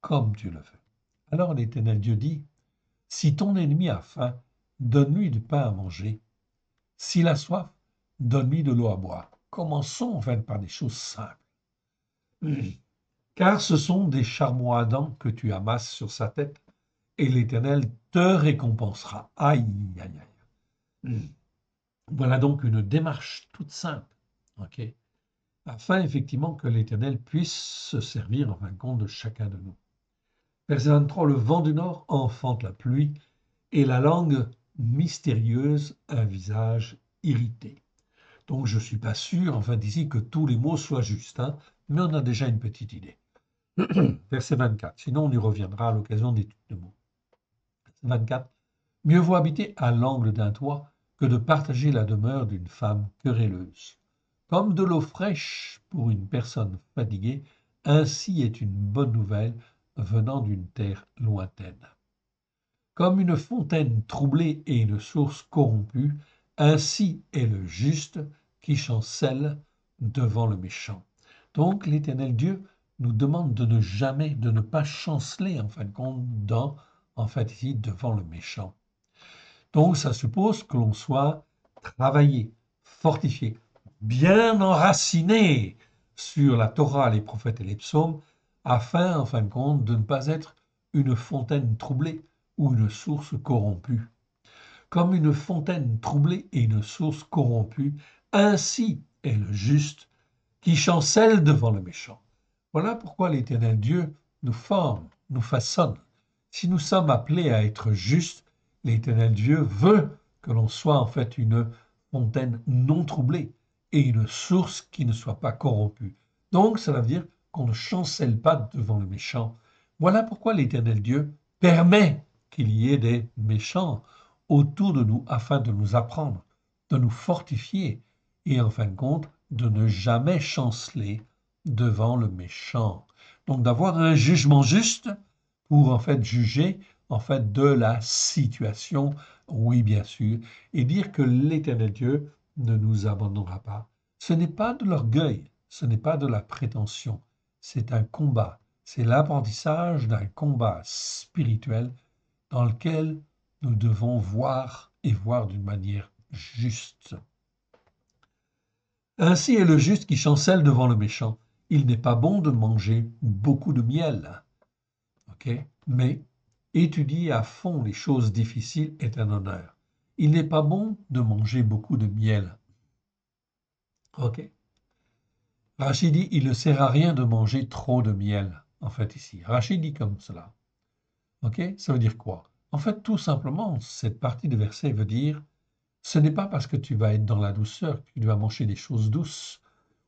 comme Dieu le veut. Alors l'Éternel Dieu dit, Si ton ennemi a faim, donne-lui du pain à manger. S'il a soif, donne-lui de l'eau à boire. Commençons en fait par des choses simples car ce sont des charmois à que tu amasses sur sa tête, et l'Éternel te récompensera. Aïe, aïe, aïe. Hmm. Voilà donc une démarche toute simple, ok, afin effectivement que l'Éternel puisse se servir en fin de compte de chacun de nous. Verset 23, le vent du nord enfante la pluie, et la langue mystérieuse un visage irrité. Donc je ne suis pas sûr, enfin d'ici, que tous les mots soient justes, hein, mais on a déjà une petite idée. Verset 24. Sinon, on y reviendra à l'occasion d'études de mots. 24. Mieux vaut habiter à l'angle d'un toit que de partager la demeure d'une femme querelleuse. Comme de l'eau fraîche pour une personne fatiguée, ainsi est une bonne nouvelle venant d'une terre lointaine. Comme une fontaine troublée et une source corrompue, ainsi est le juste qui chancelle devant le méchant. Donc l'Éternel Dieu nous demande de ne jamais, de ne pas chanceler en fin de compte dans, en fait ici, devant le méchant. Donc ça suppose que l'on soit travaillé, fortifié, bien enraciné sur la Torah, les prophètes et les psaumes, afin en fin de compte de ne pas être une fontaine troublée ou une source corrompue. Comme une fontaine troublée et une source corrompue, ainsi est le juste qui chancelle devant le méchant. Voilà pourquoi l'Éternel Dieu nous forme, nous façonne. Si nous sommes appelés à être justes, l'Éternel Dieu veut que l'on soit en fait une fontaine non troublée et une source qui ne soit pas corrompue. Donc cela veut dire qu'on ne chancelle pas devant le méchant. Voilà pourquoi l'Éternel Dieu permet qu'il y ait des méchants autour de nous afin de nous apprendre, de nous fortifier et en fin de compte de ne jamais chanceler devant le méchant. Donc d'avoir un jugement juste pour en fait juger en fait de la situation, oui bien sûr, et dire que l'Éternel Dieu ne nous abandonnera pas. Ce n'est pas de l'orgueil, ce n'est pas de la prétention, c'est un combat, c'est l'apprentissage d'un combat spirituel dans lequel nous devons voir et voir d'une manière juste. Ainsi est le juste qui chancelle devant le méchant, il n'est pas bon de manger beaucoup de miel. Mais étudier à fond les choses difficiles est un honneur. Il n'est pas bon de manger beaucoup de miel. Ok Rachid dit il ne sert à rien de manger trop de miel, en fait, ici. Rachid dit comme cela. Ok Ça veut dire quoi En fait, tout simplement, cette partie de verset veut dire ce n'est pas parce que tu vas être dans la douceur que tu vas manger des choses douces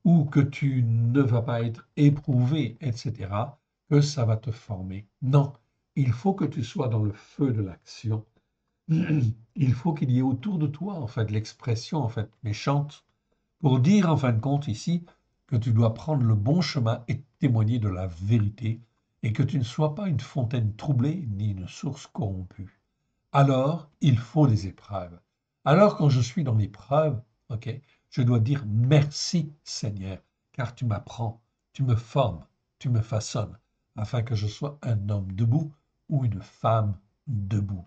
ou que tu ne vas pas être éprouvé, etc., que ça va te former. Non, il faut que tu sois dans le feu de l'action. Il faut qu'il y ait autour de toi, en fait, l'expression, en fait, méchante, pour dire, en fin de compte, ici, que tu dois prendre le bon chemin et témoigner de la vérité, et que tu ne sois pas une fontaine troublée ni une source corrompue. Alors, il faut des épreuves. Alors, quand je suis dans l'épreuve, ok, je dois dire merci Seigneur, car tu m'apprends, tu me formes, tu me façonnes, afin que je sois un homme debout ou une femme debout.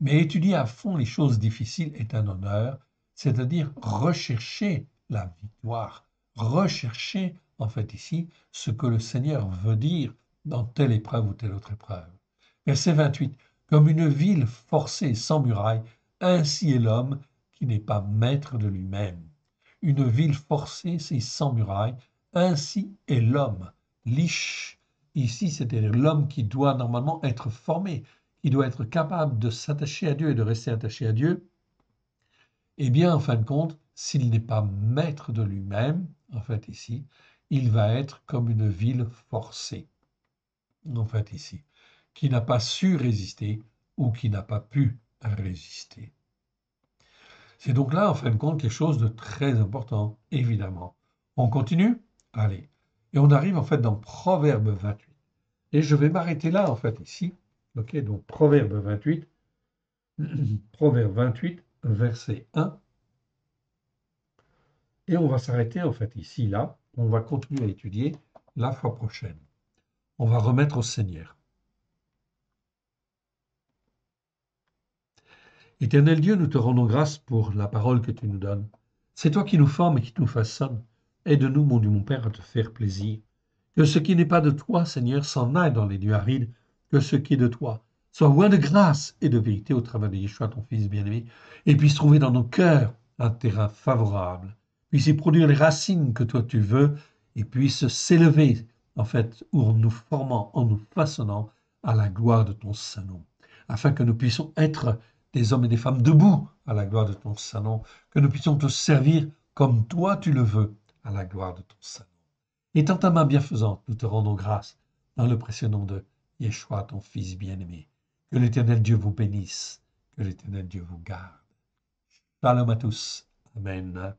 Mais étudier à fond les choses difficiles est un honneur, c'est-à-dire rechercher la victoire, rechercher en fait ici ce que le Seigneur veut dire dans telle épreuve ou telle autre épreuve. Verset 28. Comme une ville forcée sans muraille, ainsi est l'homme qui n'est pas maître de lui-même une ville forcée c'est sans murailles. Ainsi est l'homme. l'Ish. ici, c'est-à-dire l'homme qui doit normalement être formé, qui doit être capable de s'attacher à Dieu et de rester attaché à Dieu. Eh bien, en fin de compte, s'il n'est pas maître de lui-même, en fait, ici, il va être comme une ville forcée, en fait, ici, qui n'a pas su résister ou qui n'a pas pu résister. C'est donc là, en fin de compte, quelque chose de très important, évidemment. On continue Allez. Et on arrive en fait dans Proverbe 28. Et je vais m'arrêter là, en fait, ici. OK, donc Proverbe 28. Proverbe 28, verset 1. Et on va s'arrêter, en fait, ici, là. On va continuer à étudier la fois prochaine. On va remettre au Seigneur. Éternel Dieu, nous te rendons grâce pour la parole que tu nous donnes. C'est toi qui nous formes et qui nous façonnes. Aide-nous, mon Dieu, mon Père, à te faire plaisir. Que ce qui n'est pas de toi, Seigneur, s'en aille dans les lieux arides. Que ce qui est de toi soit loin de grâce et de vérité au travail de Yeshua, ton Fils bien-aimé, et puisse trouver dans nos cœurs un terrain favorable. Puisse y produire les racines que toi tu veux et puisse s'élever, en fait, en nous formant, en nous façonnant à la gloire de ton Saint-Nom, afin que nous puissions être des hommes et des femmes debout à la gloire de ton salon, que nous puissions te servir comme toi tu le veux à la gloire de ton salon. tant ta main bienfaisante, nous te rendons grâce dans le précieux nom de Yeshua, ton Fils bien-aimé. Que l'Éternel Dieu vous bénisse, que l'Éternel Dieu vous garde. Shalom à tous. Amen.